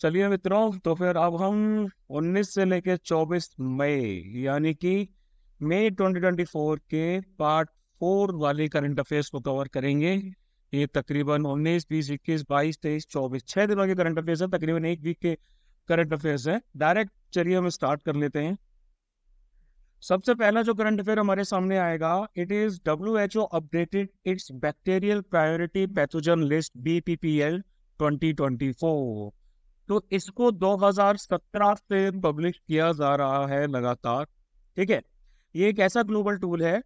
चलिए मित्रों तो फिर अब हम 19 से लेकर 24 मई यानी कि मई 2024 के पार्ट फोर वाले करंट अफेयर्स को कवर करेंगे ये तकरीबन 19, 20, 21, 22, 23, 24 छः दिनों के करंट अफेयर्स है तकरीबन एक वीक के करंट अफेयर्स है डायरेक्ट चलिए हम स्टार्ट कर लेते हैं सबसे पहला जो करंट अफेयर हमारे सामने आएगा it is W H O updated its bacterial priority pathogen list B P P L twenty twenty four तो इसको 2017 से पब्लिश किया जा रहा है लगातार ठीक है ये एक ऐसा ग्लोबल टूल है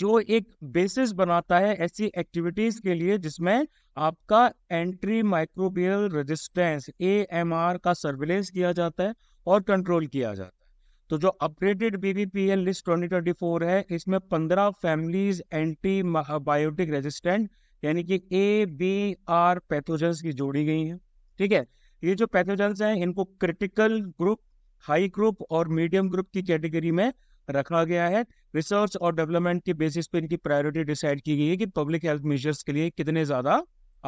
जो एक बेसिस बनाता है ऐसी एक्टिविटीज के लिए जिसमें आपका entry microbial resistance A M R का सर्विलेंस किया जाता है और कंट्रोल किया जाता है तो जो अपडेटेड बीबीपीएल लिस्ट 2024 है इसमें 15 फैमिलीज एंटी बायोटिक रेजिस्टेंट यानी कि ए बी आर पैथोजेंस की जोड़ी गई हैं ठीक है ये जो पैथोजेंस हैं इनको क्रिटिकल ग्रुप हाई ग्रुप और मीडियम ग्रुप की कैटेगरी में रखा गया है रिसर्च और डेवलपमेंट के बेसिस पे इनकी प्रायोरिटी डिसाइड की गई है कि पब्लिक हेल्थ मेजर्स के लिए कितने ज़्यादा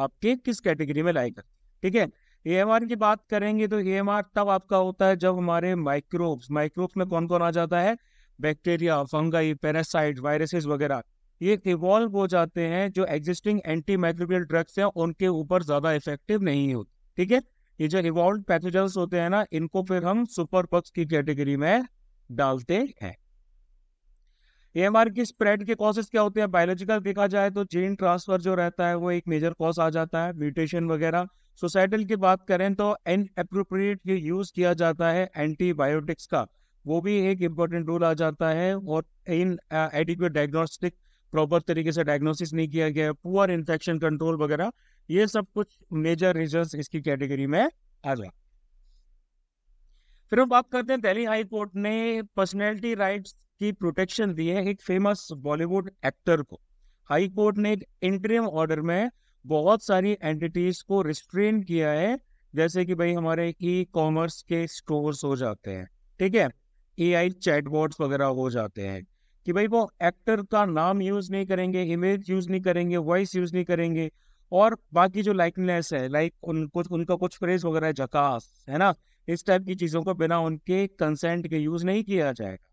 आपके किस कैटेगरी में लाएगा ठीक है ए की बात करेंगे तो ए तब आपका होता है जब हमारे माइक्रोब्स माइक्रोब्स में कौन कौन आ जाता है बैक्टीरिया फंगाई पेरासाइट वायरसेस वगैरह ये इवॉल्व हो जाते हैं जो एग्जिस्टिंग एंटी माइक्रोबियल ड्रग्स हैं उनके ऊपर ज़्यादा इफेक्टिव नहीं होते ठीक है ये जो इवॉल्व पैथोजन होते हैं ना इनको फिर हम सुपर पक्स की कैटेगरी में डालते हैं एमआर की स्प्रेड के कॉसेज क्या होते हैं बायोलॉजिकल देखा जाए तो जीन ट्रांसफर जो रहता है वो एक मेजर कॉज आ जाता है म्यूटेशन वगैरह सोसाइटल की बात करें तो एन अप्रोप्रिएट यूज किया जाता है एंटीबायोटिक्स का वो भी एक इम्पोर्टेंट रोल आ जाता है और inadequate uh, diagnostic proper तरीके से डायग्नोसिस नहीं किया गया है पुअर इन्फेक्शन कंट्रोल वगैरह ये सब कुछ मेजर रीजन इसकी कैटेगरी में आ जाए फिर हम बात करते हैं दिल्ली हाई कोर्ट ने पर्सनैलिटी राइट्स की प्रोटेक्शन दी है एक फेमस बॉलीवुड एक्टर को हाई कोर्ट ने एक इंटरिम ऑर्डर में बहुत सारी एंटिटीज को रिस्ट्रेन किया है जैसे कि भाई हमारे ई कॉमर्स के स्टोर्स हो जाते हैं ठीक है ए आई चैटबॉट्स वगैरह हो जाते हैं कि भाई वो एक्टर का नाम यूज़ नहीं करेंगे इमेज यूज़ नहीं करेंगे वॉइस यूज़ नहीं करेंगे और बाकी जो लाइकनेस है लाइक उन कुछ उनका कुछ फ्रेज वगैरह है जकास है ना इस टाइप की चीज़ों को बिना उनके कंसेंट के यूज़ नहीं किया जाएगा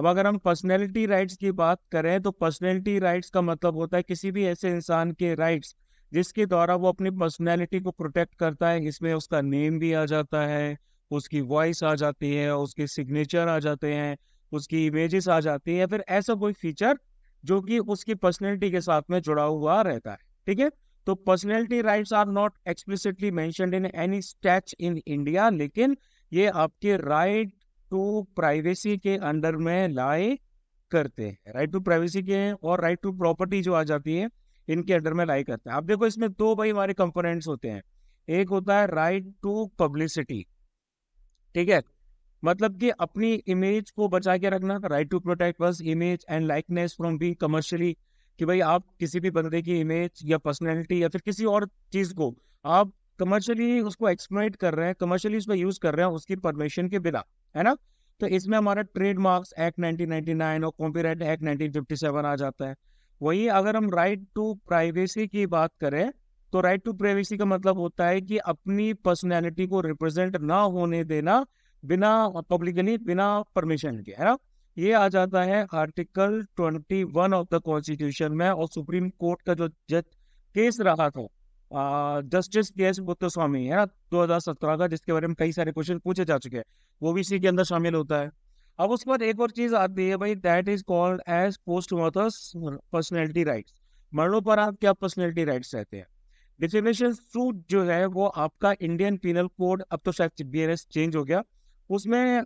अब अगर हम पर्सनैलिटी राइट्स की बात करें तो पर्सनैलिटी राइट्स का मतलब होता है किसी भी ऐसे इंसान के राइट्स जिसके द्वारा वो अपनी पर्सनैलिटी को प्रोटेक्ट करता है इसमें उसका नेम भी आ जाता है उसकी वॉइस आ जाती है उसके सिग्नेचर आ जाते हैं उसकी इमेजेस आ जाती है या फिर ऐसा कोई फीचर जो कि उसकी पर्सनैलिटी के साथ में जुड़ा हुआ रहता है ठीक है तो personality rights are not explicitly mentioned in any statute in India लेकिन ये आपके राइट टू प्राइवेसी के अंडर में लाए करते हैं राइट टू प्राइवेसी के और राइट टू प्रॉपर्टी जो आ जाती है इनके अंडर में लाई करते हैं आप देखो इसमें दो भाई हमारे कंपोनेंट्स होते हैं एक होता है राइट टू पब्लिसिटी ठीक है मतलब कि अपनी इमेज को बचा के रखना राइट टू प्रोटेक्ट बस image and likeness from be commercially कि भाई आप किसी भी बंदे की इमेज या पर्सनैलिटी या फिर किसी और चीज़ को आप कमर्शियली उसको एक्सप्लोइट कर रहे हैं कमर्शियली उसको यूज़ कर रहे हैं उसकी परमिशन के बिना है ना तो इसमें हमारा ट्रेडमार्क्स एक्ट 1999 और कॉपीराइट एक्ट 1957 आ जाता है वही अगर हम राइट टू प्राइवेसी की बात करें तो राइट टू प्राइवेसी का मतलब होता है कि अपनी पर्सनैलिटी को रिप्रेजेंट ना होने देना बिना पब्लिकली बिना परमिशन के है ना ये आ जाता है article twenty one of the constitution में और सुप्रीम कोर्ट का जो जज केस रहा था जस्टिस के एस स्वामी है ना दो हजार सत्रह का जिसके बारे में कई सारे क्वेश्चन पूछे जा चुके हैं वो भी इसी के अंदर शामिल होता है अब उसके बाद एक और चीज आती है भाई that is called as post mothers personality rights मरणों पर आप क्या पर्सनैलिटी राइट्स रहते हैं डिफिनेशन सूट जो है वो आपका इंडियन पीनल कोड अब तो शायद बी चेंज हो गया उसमें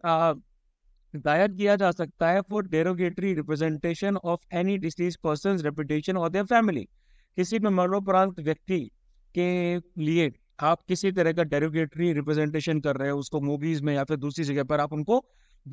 दायर किया जा सकता है for derogatory representation of any deceased person reputation और देयर फैमिली किसी भी मरणोपरांत व्यक्ति के लिए आप किसी तरह का डेरोगेटरी रिप्रेजेंटेशन कर रहे हैं उसको मूवीज में या फिर दूसरी जगह पर आप उनको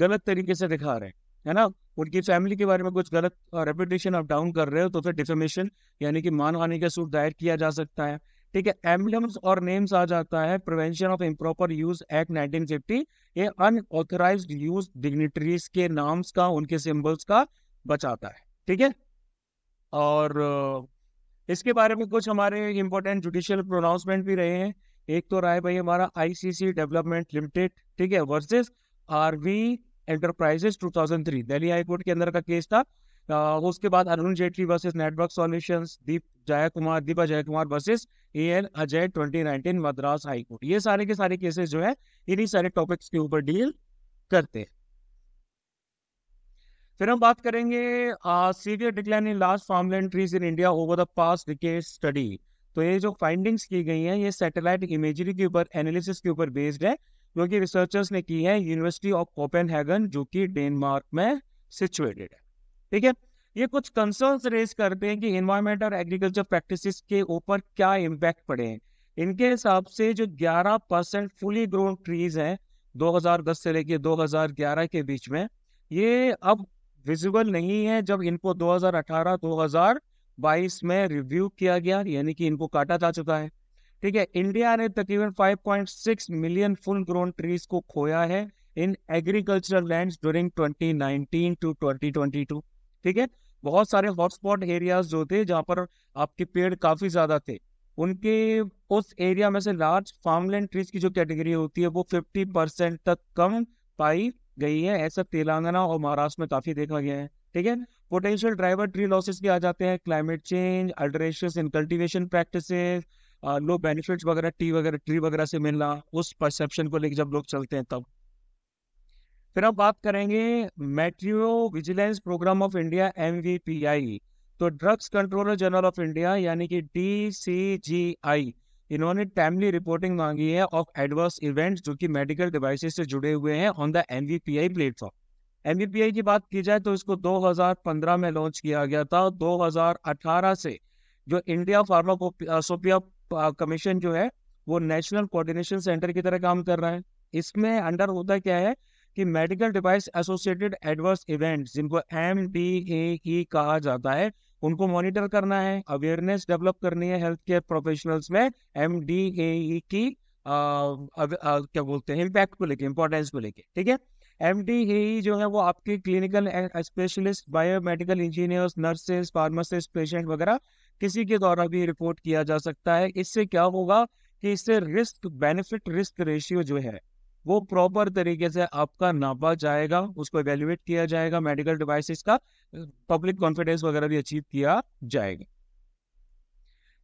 गलत तरीके से दिखा रहे हैं है ना उनकी फैमिली के बारे में कुछ गलत रेपुटेशन आप डाउन कर रहे हो तो फिर डिफेमेशन यानी कि मानहानि का सूट दायर किया जा सकता है ठीक है एम्बलम्स और नेम्स आ जाता है prevention of improper use act fifty ये अनऑथराइज्ड यूज डिग्नेटरीज के नाम्स का उनके सिंबल्स का बचाता है ठीक है और इसके बारे में कुछ हमारे इंपॉर्टेंट जुडिशियल प्रोनाउंसमेंट भी रहे हैं एक तो रहा है भाई हमारा आईसीसी डेवलपमेंट लिमिटेड ठीक है versus R V enterprises 2003 Delhi high court के अंदर का केस था उसके बाद Arun Jaitley versus network solution Deep Jay Kumar Deepa Jay Kumar versus A N Ajay nineteen Madras high court ये सारे के सारे केसेस जो है इन्हीं सारे टॉपिक्स के ऊपर डील करते हैं फिर हम बात करेंगे severe decline in large land trees in India over the past decade study तो ये जो फाइंडिंग्स की गई हैं ये सैटेलाइट इमेजरी के ऊपर एनालिसिस के ऊपर बेस्ड है जो कि रिसर्चर्स ने की है यूनिवर्सिटी ऑफ कोपेनहेगन जो कि डेनमार्क में सिचुएटेड है ठीक है ये कुछ कंसर्न्स रेज करते हैं कि इन्वायरमेंट और एग्रीकल्चर प्रैक्टिसेस के ऊपर क्या इम्पैक्ट पड़े हैं इनके हिसाब से जो 11 परसेंट फुली ग्रोन ट्रीज हैं 2010 से लेके 2011 के बीच में ये अब विजिबल नहीं है जब इनको 2018-2022 में रिव्यू किया गया यानी कि इनको काटा जा चुका है ठीक है इंडिया ने तकरीबन 5.6 मिलियन फुल ग्रोन ट्रीज को खोया है in agricultural land during 2019 to 2022 ठीक है बहुत सारे हॉटस्पॉट एरियाज जो थे जहाँ पर आपके पेड़ काफी ज्यादा थे उनके उस एरिया में से लार्ज फार्मलैंड ट्रीज की जो कैटेगरी होती है वो फिफ्टी परसेंट तक कम पाई गई है ऐसा तेलंगाना और महाराष्ट्र में काफी देखा गया है ठीक है पोटेंशियल ड्राइवर ट्री लॉसेस भी आ जाते हैं climate change alteration in cultivation practice low benefits वगैरह टी वगैरह ट्री वगैरह से मिलना उस परसेप्शन को लेकर जब लोग चलते हैं तब फिर अब बात करेंगे materio vigilance programme of India M तो drugs controller general of India यानी कि डी सी जी आई इन्होंने टाइमली रिपोर्टिंग मांगी है ऑफ एडवर्स इवेंट्स जो कि मेडिकल डिवाइसेस से जुड़े हुए हैं on the M V P I platform M V P I की बात की जाए तो इसको 2015 में लॉन्च किया गया था 2018 से जो इंडिया फार्माकोपिया कमीशन जो है वो नेशनल कोऑर्डिनेशन सेंटर की तरह काम कर रहा है इसमें अंडर होता क्या है कि medical device associated adverse events जिनको एम डी ए कहा जाता है उनको मॉनिटर करना है अवेयरनेस डेवलप करनी है हेल्थ केयर प्रोफेशनल्स में एम डी ए की आ, आ, आ, क्या बोलते हैं इम्पैक्ट को लेके इम्पोर्टेंस को लेके ठीक है एम डी ए जो है वो आपके clinical specialist biomedical engineers nurses pharmacist patient वगैरह किसी के द्वारा भी रिपोर्ट किया जा सकता है इससे क्या होगा कि इससे रिस्क बेनिफिट रिस्क रेशियो जो है वो प्रॉपर तरीके से आपका नापा जाएगा उसको एवेल्युएट किया जाएगा मेडिकल डिवाइसेस का पब्लिक कॉन्फिडेंस वगैरह भी अचीव किया जाएगा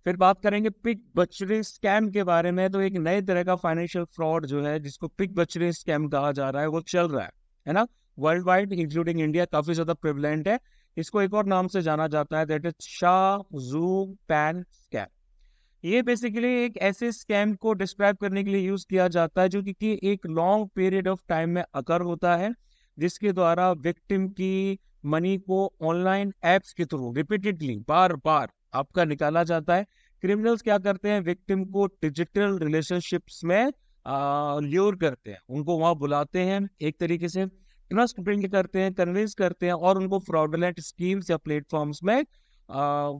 फिर बात करेंगे पिक बचरी स्कैम के बारे में तो एक नए तरह का फाइनेंशियल फ्रॉड जो है जिसको पिक बचरी स्कैम कहा जा रहा है वो चल रहा है है ना वर्ल्ड वाइड इंक्लूडिंग इंडिया काफी ज्यादा प्रिवलेंट है इसको एक और नाम से जाना जाता है दैट इज शाह जू पैन स्कैम ये बेसिकली एक ऐसे स्कैम को डिस्क्राइब करने के लिए यूज किया जाता है जो कि, एक लॉन्ग पीरियड ऑफ टाइम में अकर होता है जिसके द्वारा विक्टिम की मनी को ऑनलाइन एप्स के थ्रू रिपीटेडली बार बार आपका निकाला जाता है क्रिमिनल्स क्या करते हैं विक्टिम को डिजिटल रिलेशनशिप्स में ल्योर करते हैं उनको वहां बुलाते हैं एक तरीके से ट्रस्ट बिल्ड करते हैं कन्विंस करते हैं और उनको फ्रॉडलेंट स्कीम्स या प्लेटफॉर्म्स में आ,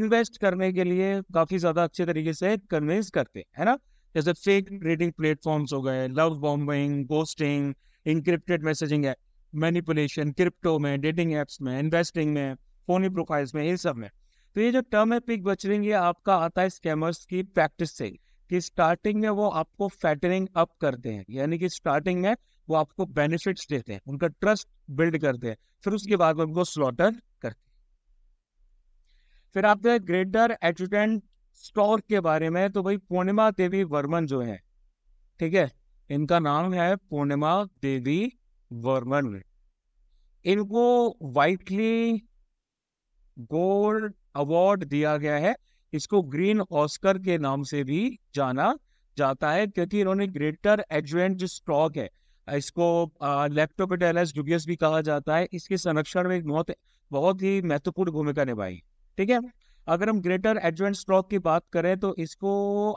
इन्वेस्ट करने के लिए काफी ज्यादा अच्छे तरीके से कन्विंस करते हैं है ना जैसे फेक रेडिंग प्लेटफॉर्म्स हो गए love bombing ghosting encrypted messaging है मैनिपुलेशन क्रिप्टो में डेटिंग एप्स में इन्वेस्टिंग में फोनी प्रोफाइल्स में इन सब में तो ये जो टर्म है पिक बचरिंग ये आपका आता है स्कैमर्स की प्रैक्टिस से कि स्टार्टिंग में वो आपको फैटरिंग अप करते हैं यानी कि स्टार्टिंग में वो आपको बेनिफिट्स देते हैं उनका ट्रस्ट बिल्ड करते हैं फिर उसके बाद उनको स्लॉटर करते हैं फिर आप देख ग्रेटर एजुटेंट स्टोर के बारे में तो भाई पूर्णिमा देवी वर्मन जो है ठीक है इनका नाम है पूर्णिमा देवी वर्मन इनको वाइटली गोल्ड अवार्ड दिया गया है इसको ग्रीन ऑस्कर के नाम से भी जाना जाता है क्योंकि इन्होंने ग्रेटर एजुएंट जो स्टॉक है इसको लेप्टोपेटेलस डुबियस भी कहा जाता है इसके संरक्षण में बहुत बहुत ही महत्वपूर्ण भूमिका निभाई ठीक है अगर हम ग्रेटर एडवेंट स्ट्रोक की बात करें तो इसको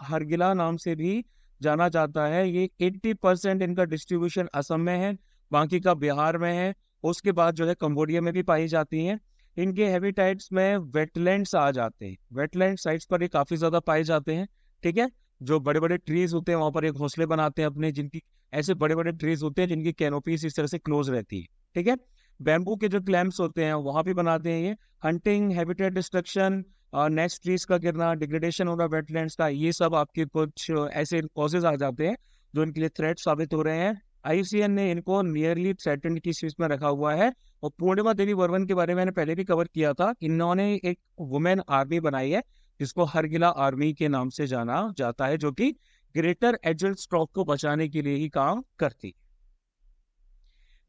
हरगिला नाम से भी जाना जाता है ये 80 परसेंट इनका डिस्ट्रीब्यूशन असम में है बाकी का बिहार में है उसके बाद जो है कम्बोडिया में भी पाई जाती हैं इनके हैबिटाइट्स में वेटलैंड्स आ जाते हैं वेटलैंड साइट्स पर ये काफ़ी ज़्यादा पाए जाते हैं ठीक है जो बड़े बड़े ट्रीज होते हैं वहाँ पर ये घोंसले बनाते हैं अपने जिनकी ऐसे बड़े बड़े ट्रीज होते हैं जिनकी कैनोपीस इस तरह से क्लोज रहती है ठीक है बैम्बू के जो क्लैम्प्स होते हैं वहाँ भी बनाते हैं ये hunting habitat destruction next trees का गिरना डिग्रेडेशन होना वेटलैंड्स का ये सब आपके कुछ ऐसे कॉजेज आ जाते हैं जो इनके लिए थ्रेट साबित हो रहे हैं आईसीएन ने इनको नियरली थ्रेटेंड की सीरीज में रखा हुआ है और पूर्णिमा देवी वर्वन के बारे में मैंने पहले भी कवर किया था इन्होंने एक वुमेन आर्मी बनाई है जिसको हरगिला आर्मी के नाम से जाना जाता है जो कि ग्रेटर एजल स्ट्रॉक को बचाने के लिए ही काम करती है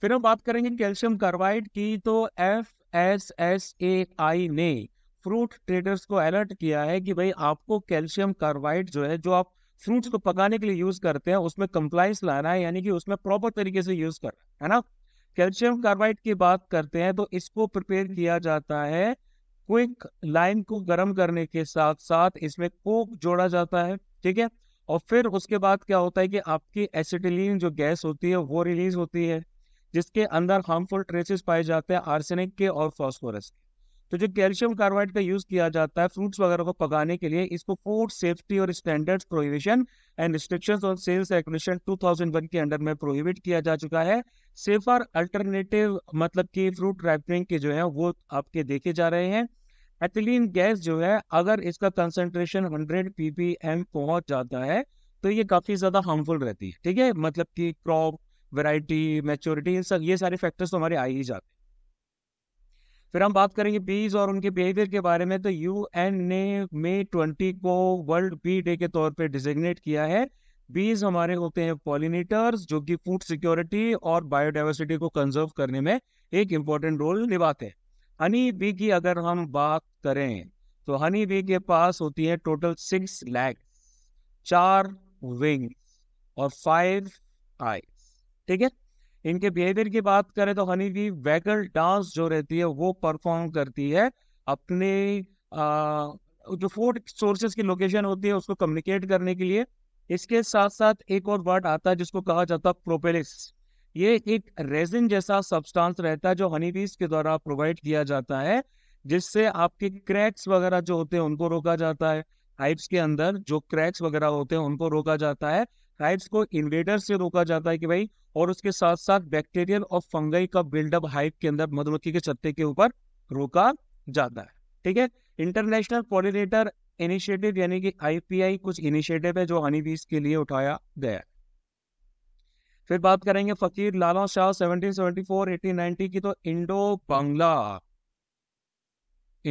फिर हम बात करेंगे कैल्शियम कार्बाइड की तो F S S A I ने फ्रूट ट्रेडर्स को अलर्ट किया है कि भाई आपको कैल्शियम कार्बाइड जो है जो आप फ्रूट्स को पकाने के लिए यूज करते हैं उसमें कंप्लाइंस लाना है यानी कि उसमें प्रॉपर तरीके से यूज कर है ना कैल्शियम कार्बाइड की बात करते हैं तो इसको प्रिपेयर किया जाता है क्विक लाइम को गर्म करने के साथ साथ इसमें कोक जोड़ा जाता है ठीक है और फिर उसके बाद क्या होता है कि आपकी एसिटिलीन जो गैस होती है वो रिलीज होती है जिसके अंदर हार्मफुल ट्रेसेस पाए जाते हैं आर्सेनिक के और फॉस्फोरस के तो जो कैल्शियम कार्बाइड का यूज किया जाता है फ्रूट्स वगैरह को पकाने के लिए इसको फूड सेफ्टी और standard prohibition and restriction on sales regulation 2001 के अंडर में प्रोहिबिट किया जा चुका है सेफर अल्टरनेटिव मतलब कि फ्रूट रैपनिंग के जो है वो आपके देखे जा रहे हैं एथिलीन गैस जो है अगर इसका concentration hundred P P M पहुंच जाता है तो ये काफी ज्यादा हार्मफुल रहती है ठीक है मतलब कि क्रॉप वैरायटी मैच्योरिटी सब ये सारे फैक्टर्स तो हमारे आ ही जाते हैं फिर हम बात करेंगे बीज और उनके बिहेवियर के बारे में तो यू ने मे ट्वेंटी को वर्ल्ड बी डे के तौर पर डिजिग्नेट किया है बीज हमारे होते हैं पॉलिनेटर्स जो कि फूड सिक्योरिटी और बायोडाइवर्सिटी को कंजर्व करने में एक इम्पॉर्टेंट रोल निभाते हैं हनी बी की अगर हम बात करें तो हनी बी के पास होती है टोटल सिक्स लैग चार विंग्स और फाइव आई ठीक है इनके बिहेवियर की बात करें तो हनी भी वैगल डांस जो रहती है वो परफॉर्म करती है अपने आ, जो फूड सोर्सेज की लोकेशन होती है उसको कम्युनिकेट करने के लिए इसके साथ साथ एक और वर्ड आता है जिसको कहा जाता है प्रोपेलिस ये एक रेजिन जैसा सब्सटेंस रहता है जो हनी बीज के द्वारा प्रोवाइड किया जाता है जिससे आपके क्रैक्स वगैरह जो होते हैं उनको रोका जाता है हाइप्स के अंदर जो क्रैक्स वगैरह होते हैं उनको रोका जाता है राइट्स को इन्वेडर से रोका जाता है कि भाई और उसके साथ साथ बैक्टीरियल और फंगई का बिल्डअप हाइप के अंदर मधुमक्खी के छत्ते के ऊपर रोका जाता है ठीक है इंटरनेशनल पॉलिनेटर इनिशिएटिव यानी कि आईपीआई कुछ इनिशिएटिव है जो हनी बीज के लिए उठाया गया फिर बात करेंगे फकीर लाला शाह 1774 1890 की तो Indo Bangla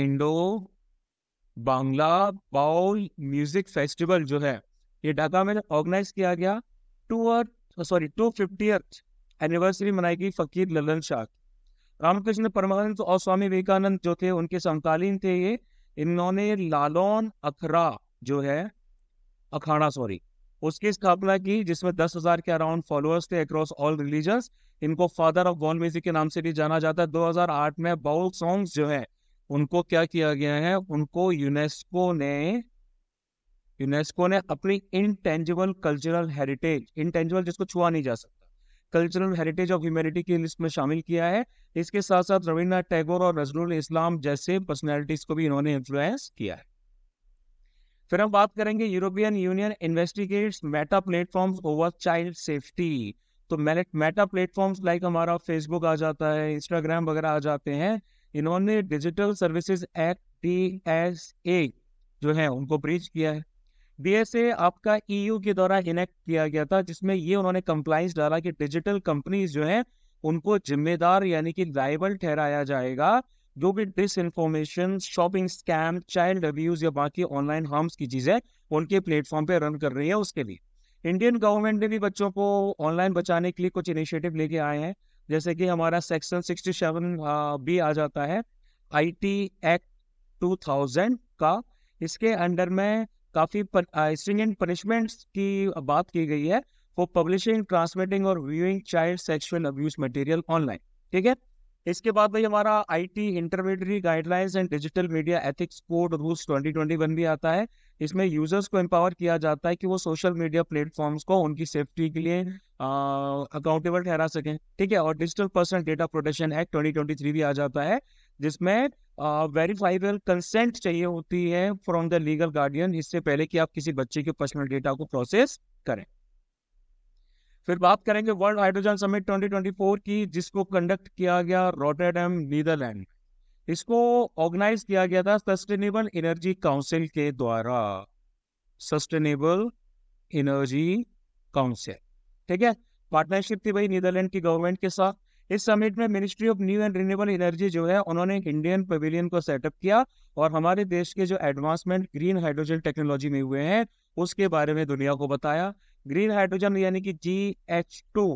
Indo Bangla Baul music festival जो है ये ढाका में ऑर्गेनाइज किया गया two sorry two fifty anniversary मनाई गई फकीर ललन शाह रामकृष्ण परमानंद और स्वामी विवेकानंद जो थे उनके समकालीन थे ये इन्होंने लालौन अखरा जो है अखाड़ा सॉरी उसकी स्थापना की जिसमें दस हजार के अराउंड फॉलोअर्स थे अक्रॉस ऑल रिलीजन इनको फादर ऑफ गॉन म्यूजिक के नाम से भी जाना जाता है दो हजार आठ में बाउल सॉन्ग्स जो है उनको क्या किया गया है उनको यूनेस्को ने यूनेस्को ने अपनी इनटेंजिबल कल्चरल हेरिटेज इनटेंजिबल जिसको छुआ नहीं जा सकता कल्चरल हेरिटेज ऑफ ह्यूमैनिटी की लिस्ट में शामिल किया है इसके साथ साथ रविन्द्रनाथ टैगोर और नजरुल इस्लाम जैसे पर्सनैलिटीज को भी इन्होंने इन्फ्लुएंस किया है फिर हम बात करेंगे European Union investigates Meta platform over child safety तो मेटा प्लेटफॉर्म्स लाइक हमारा फेसबुक आ जाता है इंस्टाग्राम वगैरह आ जाते हैं इन्होंने digital services act D S A जो है उनको ब्रीच किया है डीएसए आपका ईयू e के द्वारा इनेक्ट किया गया था जिसमें ये उन्होंने कंप्लाइंस डाला कि डिजिटल कंपनीज जो हैं उनको जिम्मेदार यानी कि लाइबल ठहराया जाएगा जो भी disinformation shopping scam child abuse या बाकी ऑनलाइन हार्म्स की चीजें उनके प्लेटफॉर्म पे रन कर रही है उसके लिए इंडियन गवर्नमेंट ने भी बच्चों को ऑनलाइन बचाने के लिए कुछ इनिशिएटिव लेके आए हैं जैसे कि हमारा सेक्शन सिक्सटी सेवन बी आ जाता है आईटी एक्ट टू थाउजेंड का इसके अंडर में काफ़ी स्ट्रिंजेंट पनिशमेंट्स की बात की गई है फॉर पब्लिशिंग ट्रांसमिटिंग और viewing child sexual abuse material online ठीक है इसके बाद भाई हमारा IT intermediate guidelines and digital media ethics code rules 2021 भी आता है इसमें यूजर्स को एम्पावर किया जाता है कि वो सोशल मीडिया प्लेटफॉर्म्स को उनकी सेफ्टी के लिए अकाउंटेबल ठहरा सकें ठीक है और digital personal data protection act 2023 भी आ जाता है जिसमें वेरीफाइबल कंसेंट चाहिए होती है फ्रॉम द लीगल गार्डियन इससे पहले कि आप किसी बच्चे के पर्सनल डेटा को प्रोसेस करें फिर बात करेंगे वर्ल्ड हाइड्रोजन समिट 2024 की जिसको कंडक्ट किया गया रोटरडम नीदरलैंड इसको ऑर्गेनाइज किया गया था सस्टेनेबल एनर्जी काउंसिल के द्वारा सस्टेनेबल एनर्जी काउंसिल ठीक है पार्टनरशिप थी भाई नीदरलैंड की गवर्नमेंट के साथ इस समिट में ministry of new and renewable energy जो है उन्होंने इंडियन पवेलियन को सेटअप किया और हमारे देश के जो एडवांसमेंट ग्रीन हाइड्रोजन टेक्नोलॉजी में हुए हैं उसके बारे में दुनिया को बताया ग्रीन हाइड्रोजन यानी कि जी एच टू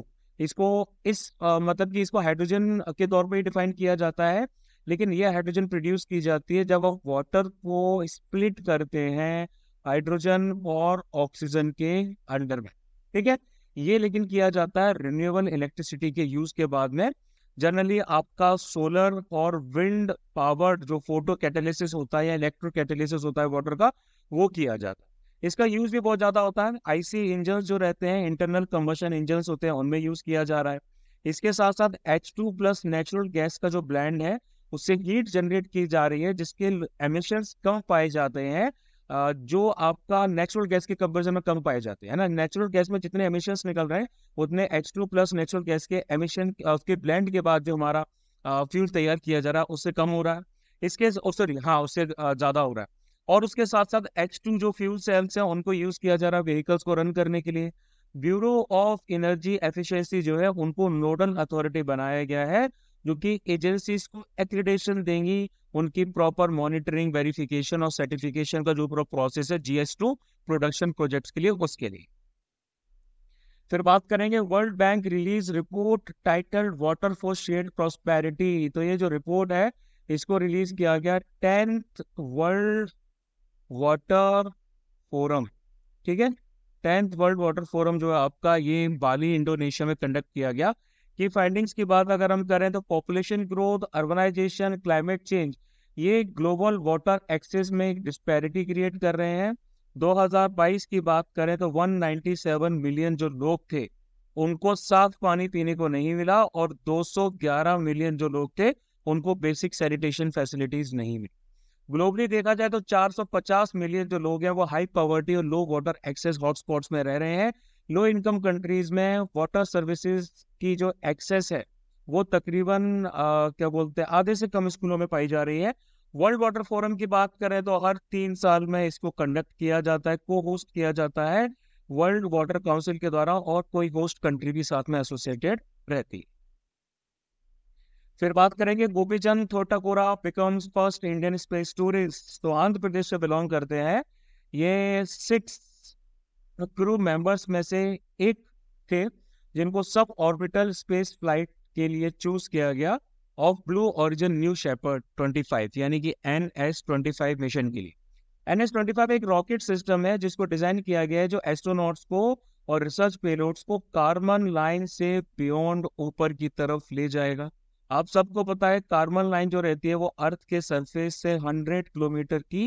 इसको इस आ, मतलब कि इसको हाइड्रोजन के तौर पर ही डिफाइन किया जाता है लेकिन यह हाइड्रोजन प्रोड्यूस की जाती है जब आप वाटर को स्प्लिट करते हैं हाइड्रोजन और ऑक्सीजन के अंडर में ठीक है ये लेकिन किया जाता है रिन्यूएबल इलेक्ट्रिसिटी के यूज के बाद में जनरली आपका सोलर और विंड पावर जो फोटो कैटेलिसिस होता है या इलेक्ट्रो कैटेलिसिस होता है वाटर का वो किया जाता है इसका यूज भी बहुत ज्यादा होता है आईसी इंजन जो रहते हैं इंटरनल कम्बशन इंजन होते हैं उनमें यूज किया जा रहा है इसके साथ साथ H two plus natural gas का जो ब्लैंड है उससे हीट जनरेट की जा रही है जिसके एमिशन कम पाए जाते हैं जो आपका नेचुरल गैस के कंपेरिजन में कम पाए जाते हैं ना नेचुरल गैस में जितने एमिशन निकल रहे हैं उतने H two plus natural gas के एमिशन उसके ब्लैंड के बाद जो हमारा फ्यूल तैयार किया जा रहा है उससे कम हो रहा है इसके सॉरी हाँ उससे ज़्यादा हो रहा है और उसके साथ साथ एच टू जो फ्यूल सेल्स हैं उनको यूज़ किया जा रहा है व्हीकल्स को रन करने के लिए ब्यूरो ऑफ एनर्जी एफिशिएंसी जो है उनको नोडल अथॉरिटी बनाया गया है जो कि एजेंसीज को एक्रेडेशन देंगी उनकी प्रॉपर मॉनिटरिंग वेरिफिकेशन और सर्टिफिकेशन का जो प्रोसेस है जीएस टू प्रोडक्शन प्रोजेक्ट्स के लिए उसके लिए फिर बात करेंगे World Bank release report titled water for shared prosperity तो ये जो रिपोर्ट है इसको रिलीज किया गया टेंथ वर्ल्ड वाटर फोरम ठीक है टेंथ वर्ल्ड वाटर फोरम जो है आपका ये बाली इंडोनेशिया में कंडक्ट किया गया की फाइंडिंग्स की बात अगर हम करें तो population growth urbanization climate change ये ग्लोबल वाटर एक्सेस में डिस्पैरिटी क्रिएट कर रहे हैं 2022 की बात करें तो 197 मिलियन जो लोग थे उनको साफ पानी पीने को नहीं मिला और 211 मिलियन जो लोग थे उनको बेसिक सैनिटेशन फैसिलिटीज नहीं मिली ग्लोबली देखा जाए तो 450 मिलियन जो लोग हैं वो हाई पॉवर्टी और लो वाटर एक्सेस हॉटस्पॉट्स में रह रहे हैं लो इनकम कंट्रीज में वाटर सर्विसेज की जो एक्सेस है वो तकरीबन क्या बोलते हैं आधे से कम स्कूलों में पाई जा रही है वर्ल्ड वाटर फोरम की बात करें तो हर तीन साल में इसको कंडक्ट किया जाता है को होस्ट किया जाता है वर्ल्ड वाटर काउंसिल के द्वारा और कोई होस्ट कंट्री भी साथ में एसोसिएटेड रहती फिर बात करेंगे Gopichand Thotakura becomes first Indian space tourist तो आंध्र प्रदेश से बिलोंग करते हैं ये सिक्स क्रू मेंबर्स में से एक थे जिनको सब ऑर्बिटल स्पेस फ्लाइट के लिए चूज किया गया of Blue Origin New Shepard 25 यानी कि एन एस मिशन के लिए एन एस एक रॉकेट सिस्टम है जिसको डिजाइन किया गया है जो एस्ट्रोनॉट्स को और रिसर्च पेलोड्स को कार्बन लाइन से बियॉन्ड ऊपर की तरफ ले जाएगा आप सबको पता है कार्बन लाइन जो रहती है वो अर्थ के सरफेस से 100 किलोमीटर की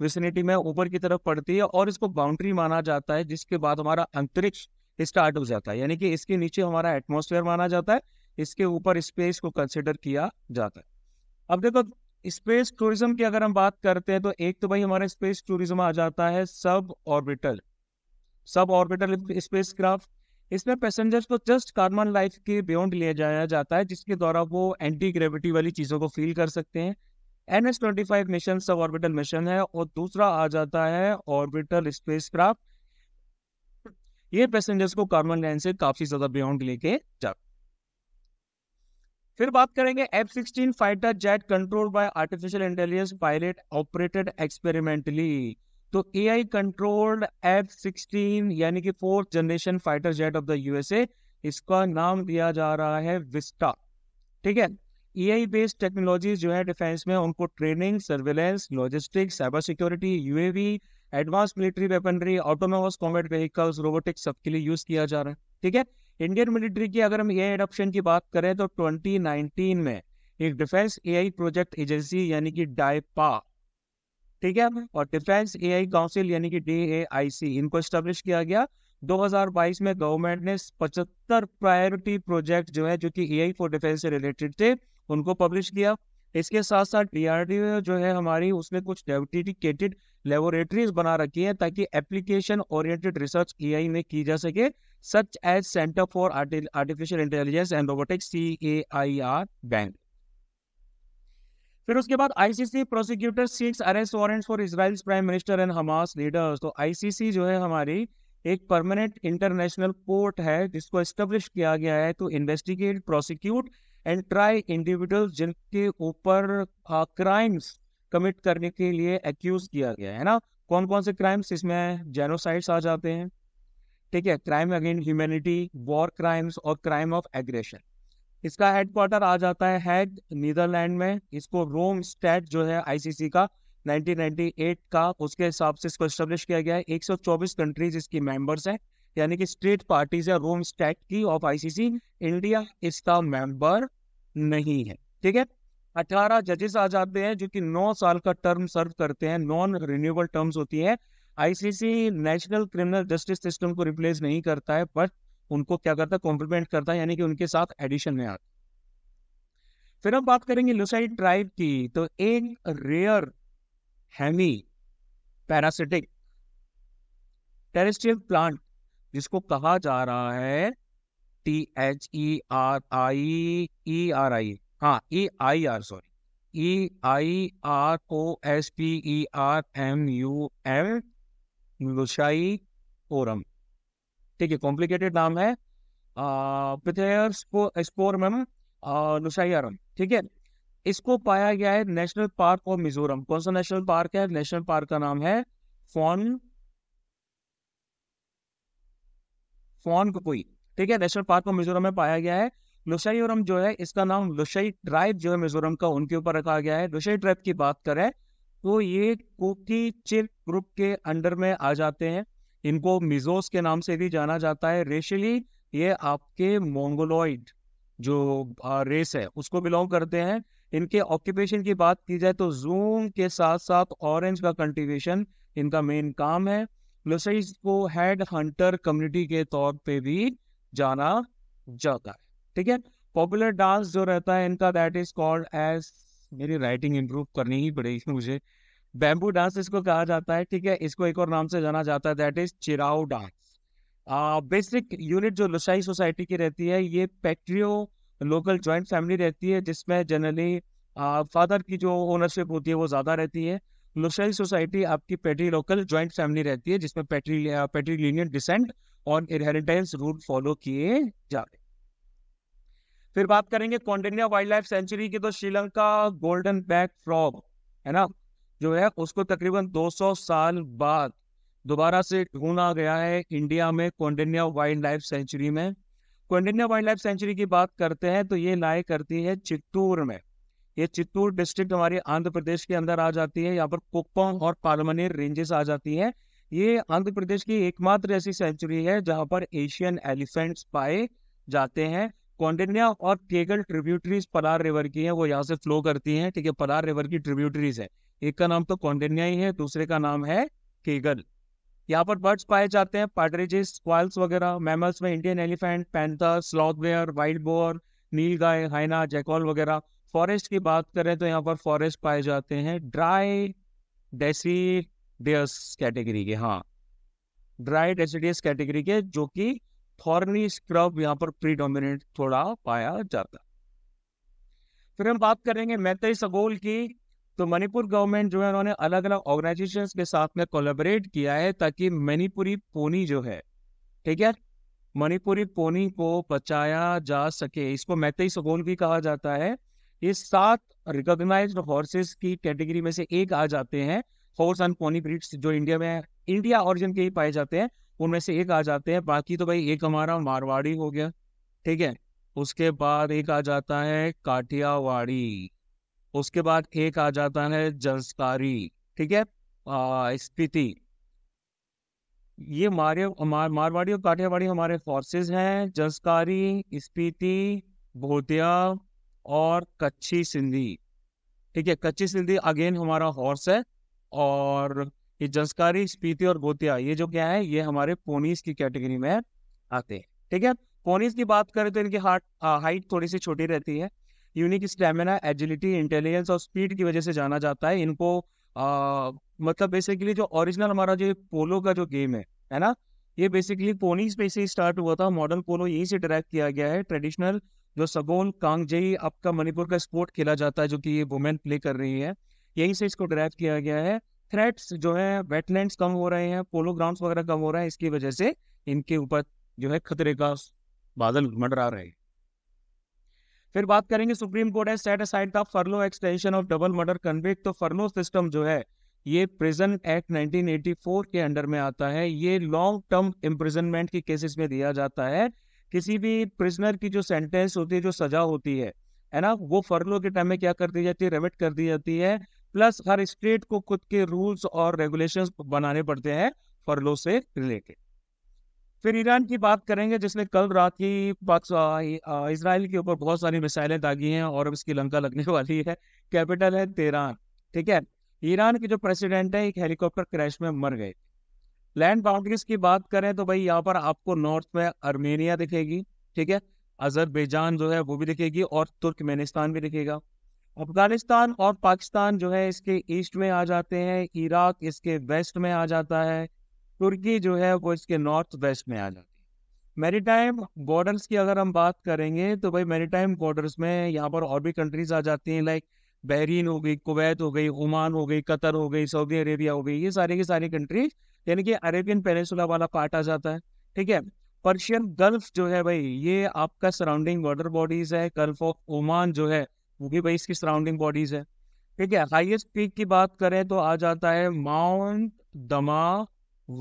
विसिनिटी में ऊपर की तरफ पड़ती है और इसको बाउंड्री माना जाता है जिसके बाद हमारा अंतरिक्ष स्टार्ट हो जाता है यानी कि इसके नीचे हमारा एटमोसफेयर माना जाता है इसके ऊपर स्पेस को कंसिडर किया जाता है अब देखो स्पेस टूरिज्म की अगर हम बात करते हैं तो एक तो भाई हमारा स्पेस टूरिज्म आ जाता है sub orbital sub orbital space craft इसमें पैसेंजर्स को जस्ट कार्बन लाइफ के बियॉन्ड ले जाया जाता है जिसके द्वारा वो एंटी ग्रेविटी वाली चीज़ों को फील कर सकते हैं N S twenty five mission suborbital mission है और दूसरा आ जाता है ऑर्बिटल स्पेस क्राफ्ट ये पैसेंजर्स को कार्बन लाइन से काफी ज्यादा बियॉन्ड लेके जा फिर बात करेंगे F sixteen fighter jet control by artificial intelligence pilot operated experimentally तो A I controlled F sixteen यानी कि fourth generation fighter jet of the USA इसका नाम दिया जा रहा है विस्टा ठीक है ए आई बेस्ड टेक्नोलॉजी जो है डिफेंस में उनको training surveillance logistics cyber security UAV advance military weaponry autonomous combat vehicles robotics सबके लिए यूज किया जा रहा है ठीक है इंडियन मिलिट्री की अगर हम ए एडोप्शन की बात करें तो 2019 में एक डिफेंस ए प्रोजेक्ट एजेंसी यानी कि डायपा ठीक है और डिफेंस ए काउंसिल यानी कि डी इनको स्टेब्लिश किया गया 2022 में गवर्नमेंट ने 75 प्रायोरिटी प्रोजेक्ट जो है जो कि ए फॉर डिफेंस से रिलेटेड थे उनको पब्लिश किया इसके साथ साथ डीआरडीओ जो है हमारी उसने कुछ डेडिकेटेड लेबोरेटरीज बना रखी है ताकि एप्लीकेशन ओरिएंटेड रिसर्च ए में की जा सके such as centre for artificial intelligence and robotics C A I R bank फिर उसके बाद ICC prosecutor seeks arrest warrant for Israel prime minister and Hamas leaders तो आईसीसी जो है हमारी एक परमानेंट इंटरनेशनल कोर्ट है जिसको एस्टेब्लिश किया गया है to investigate prosecute and try individual जिनके ऊपर क्राइम्स कमिट करने के लिए एक्यूज किया गया है ना कौन कौन से क्राइम्स इसमें जेनोसाइड्स आ जाते हैं ठीक है crime again humanity war crimes और क्राइम ऑफ एग्रेशन इसका हेडक्वार्टर आ जाता है हेड नीदरलैंड में इसको रोम स्टेट जो है आईसीसी का 1998 का उसके हिसाब से इसको स्टेब्लिश किया गया है 124 कंट्रीज इसकी मेंबर्स हैं यानी कि स्टेट पार्टीज या रूम की ऑफ आईसीसी इंडिया इसका मेंबर नहीं है ठीक है अठारह जजेस आ जाते हैं जो कि नौ साल का टर्म सर्व करते हैं नॉन रिन्यूएबल टर्म्स होती है ICC national criminal justice system को रिप्लेस नहीं करता है बट उनको क्या करता है कॉम्प्लीमेंट करता है यानी कि उनके साथ एडिशन में आता फिर हम बात करेंगे लुसाइड ट्राइब की तो एक rare hemi parasitic terrestrial plant जिसको कहा जा रहा है T H E R I E R I हाँ E I R sorry E I R O S P E R M U M lushaiorum ठीक है कॉम्प्लिकेटेड नाम है लुशाईरम ठीक है इसको पाया गया है नेशनल पार्क ऑफ मिजोरम कौन सा नेशनल पार्क है नेशनल पार्क का नाम है फॉन फोन कुकुई ठीक है नेशनल पार्क को मिजोरम में पाया गया है लुशाईरम जो है इसका नाम लुशाई ट्राइब जो है मिजोरम का उनके ऊपर रखा गया है लुशाई ट्राइब की बात करें तो ये कोकी चिल ग्रुप के अंडर में आ जाते हैं इनको मिजोस के नाम से भी जाना जाता है रेशली ये आपके मोंगोलॉइड जो रेस है उसको बिलोंग करते हैं इनके ऑक्यूपेशन की बात की जाए तो जूम के साथ साथ ऑरेंज का कल्टिवेशन इनका मेन काम है ग्लोसरीज को हेड हंटर कम्युनिटी के तौर पे भी जाना जाता है ठीक है पॉपुलर डांस जो रहता है इनका दैट इज कॉल्ड एज मेरी राइटिंग इंप्रूव करनी ही पड़ेगी मुझे बैम्बू डांस इसको कहा जाता है ठीक है इसको एक और नाम से जाना जाता है that is Cheraw dance basic unit जो लुसाई सोसाइटी की रहती है ये पैट्रियो लोकल ज्वाइंट फैमिली रहती है जिसमें जनरली फादर की जो ओनरशिप होती है वो ज़्यादा रहती है मिशनरी सोसाइटी आपकी पेट्री लोकल ज्वाइंट फैमिली रहती है जिसमें पेट्री पेट्रीलिनियन डिसेंट और इनहेरिटेंस रूल फॉलो किए जाते फिर बात करेंगे कॉन्टेनिया वाइल्ड लाइफ सेंचुरी की तो श्रीलंका गोल्डन बैक फ्रॉग है ना जो है उसको तकरीबन 200 साल बाद दोबारा से ढूंढा गया है इंडिया में कॉन्टेनिया वाइल्ड लाइफ सेंचुरी में कॉन्टेनिया वाइल्ड लाइफ सेंचुरी की बात करते हैं तो ये लाए करती है चित्तूर में ये चित्तूर डिस्ट्रिक्ट हमारे आंध्र प्रदेश के अंदर आ जाती है यहाँ पर कुप्पम और पालमनेर रेंजेस आ जाती है ये आंध्र प्रदेश की एकमात्र ऐसी सेंचुरी है जहां पर एशियन एलिफेंट्स पाए जाते हैं कौंडिन्या और केगल ट्रिब्यूटरीज पलार रिवर की है वो यहाँ से फ्लो करती हैं ठीक है पलार रिवर की ट्रिब्यूटरीज है एक का नाम तो कौंडिन्या ही है दूसरे का नाम है केगल यहाँ पर बर्ड्स पाए जाते हैं पार्टरेजेस क्वाल्स वगैरह मैमल्स में Indian elephant panther sloth bear wild boar nilgai hyena jackal वगैरह फॉरेस्ट की बात करें तो यहाँ पर फॉरेस्ट पाए जाते हैं ड्राई डेसीडियस कैटेगरी के हाँ ड्राई डेसीडियस कैटेगरी के जो कि थॉर्नी स्क्रब यहाँ पर प्रीडोमिनेंट थोड़ा पाया जाता फिर हम बात करेंगे मैत्री सगोल की तो मणिपुर गवर्नमेंट जो है उन्होंने अलग अलग ऑर्गेनाइजेशन के साथ में कोलेबरेट किया है ताकि मणिपुरी पोनी जो है ठीक है मणिपुरी पोनी को बचाया जा सके इसको मैतई सगोल भी कहा जाता है ये सात रिकॉग्नाइज हॉर्सेस की कैटेगरी में से एक आ जाते हैं हॉर्स एंड पोनी ब्रीड्स जो इंडिया में इंडिया ऑरिजिन के ही पाए जाते हैं उनमें से एक आ जाते हैं बाकी तो भाई एक हमारा मारवाड़ी हो गया ठीक है उसके बाद एक आ जाता है काठियावाड़ी उसके बाद एक आ जाता है जंसकारी ठीक है स्पीति ये मारे मार, मारवाड़ी और काठियावाड़ी हमारे फोर्सेस हैं जंसकारी स्पीति भोतिया और कच्ची सिंधी ठीक है कच्ची सिंधी अगेन हमारा हॉर्स है और ये जंसकारी स्पीति और गोतिया ये जो क्या है ये हमारे पोनीस की कैटेगरी में आते हैं ठीक है पोनीस की बात करें तो इनकी हार्ट हाइट थोड़ी सी छोटी रहती है यूनिक स्टेमिना एजिलिटी इंटेलिजेंस और स्पीड की वजह से जाना जाता है इनको आ, मतलब बेसिकली जो ओरिजिनल हमारा जो पोलो का जो गेम है है ना ये बेसिकली पोनीस पे से स्टार्ट हुआ था मॉडर्न पोलो यहीं से डायरेक्ट किया गया है ट्रेडिशनल जो सगोन कांगजेई आपका मणिपुर का स्पोर्ट खेला जाता है जो कि ये वुमेन प्ले कर रही है यहीं से इसको ड्राइव किया गया है थ्रेट्स जो है वेटलैंड कम हो रहे हैं पोलो ग्राउंड वगैरह कम हो रहे हैं इसकी वजह से इनके ऊपर जो है खतरे का बादल मंडरा रहे हैं फिर बात करेंगे सुप्रीम कोर्ट है set aside the furlough extension of double murder convict तो फरलो सिस्टम जो है ये प्रिजन एक्ट 1984 के अंडर में आता है ये लॉन्ग टर्म इम्प्रिजनमेंट के केसेस में दिया जाता है किसी भी प्रिजनर की जो सेंटेंस होती है जो सजा होती है है ना वो फर्लो के टाइम में क्या कर दी जाती है रेमिट कर दी जाती है प्लस हर स्टेट को खुद के रूल्स और रेगुलेशन बनाने पड़ते हैं फर्लो से रिलेटेड फिर ईरान की बात करेंगे जिसने कल रात ही इसराइल के ऊपर बहुत सारी मिसाइलें दागी हैं और अब इसकी लंका लगने वाली है कैपिटल है तेहरान ठीक है ईरान के जो प्रेसिडेंट है एक हेलीकॉप्टर क्रैश में मर गए थे लैंड बाउंड्रीज की बात करें तो भाई यहाँ पर आपको नॉर्थ में अर्मेनिया दिखेगी ठीक है अजरबैजान जो है वो भी दिखेगी और तुर्कमेनिस्तान भी दिखेगा अफगानिस्तान और पाकिस्तान जो है इसके ईस्ट में आ जाते हैं इराक इसके वेस्ट में आ जाता है तुर्की जो है वो इसके नॉर्थ वेस्ट में आ जाती है मेरीटाइम बॉर्डर्स की अगर हम बात करेंगे तो भाई मेरीटाइम बॉर्डर्स में यहाँ पर और भी कंट्रीज आ जाती हैं लाइक बहरीन हो गई कुवैत हो गई ओमान हो गई कतर हो गई सऊदी अरेबिया हो गई ये सारी की सारी कंट्रीज यानी कि अरेबियन पेनेसुला वाला पार्ट आ जाता है ठीक है पर्शियन गल्फ जो है भाई ये आपका सराउंडिंग वाटर बॉडीज है गल्फ ऑफ ओमान जो है वो भी भाई इसकी सराउंडिंग बॉडीज है ठीक है हाईएस्ट पीक की बात करें तो आ जाता है माउंट दमा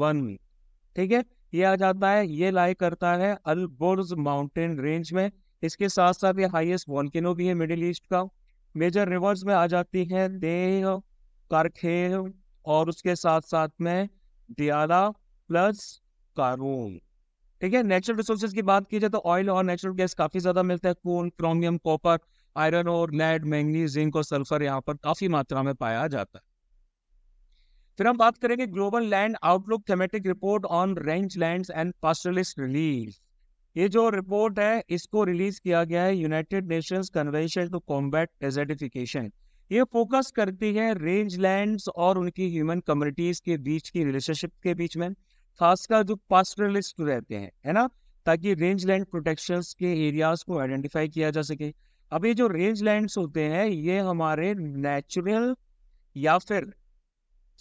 वन ठीक है ये आ जाता है ये लाई करता है अलबोर्ज माउंटेन रेंज में इसके साथ साथ ये हाईएस्ट वॉल्किनो भी है मिडिल ईस्ट का मेजर रिवर्स में आ जाती है देह कारखेह और उसके साथ साथ में दियारा प्लस कारून ठीक है नेचुरल रिसोर्सेज की बात की जाए तो ऑयल और नेचुरल गैस काफी ज्यादा मिलता है कोल क्रोमियम कॉपर आयरन और लेड मैंगनी जिंक और सल्फर यहाँ पर काफी मात्रा में पाया जाता है फिर हम बात करेंगे global land outlook thematic report on rangeland and pastoralist release ये जो रिपोर्ट है इसको रिलीज किया गया है United Nations Convention to Combat Desertification ये फोकस करती है रेंज लैंड और उनकी ह्यूमन कम्युनिटीज के बीच की रिलेशनशिप के बीच में खासकर जो पास्टरलिस्ट रहते हैं है ना ताकि रेंज लैंड प्रोटेक्शन के एरियाज को आइडेंटिफाई किया जा सके अब ये जो रेंज लैंड होते हैं ये हमारे नेचुरल या फिर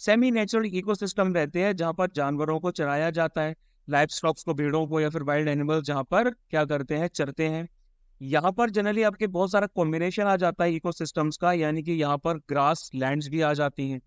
सेमी नेचुरल इकोसिस्टम रहते हैं जहाँ पर जानवरों को चराया जाता है लाइफ स्टॉक्स को भेड़ों को या फिर वाइल्ड एनिमल्स जहाँ पर क्या करते हैं चरते हैं यहाँ पर जनरली आपके बहुत सारा कॉम्बिनेशन आ जाता है इको का यानी कि यहाँ पर ग्रास लैंड भी आ जाती हैं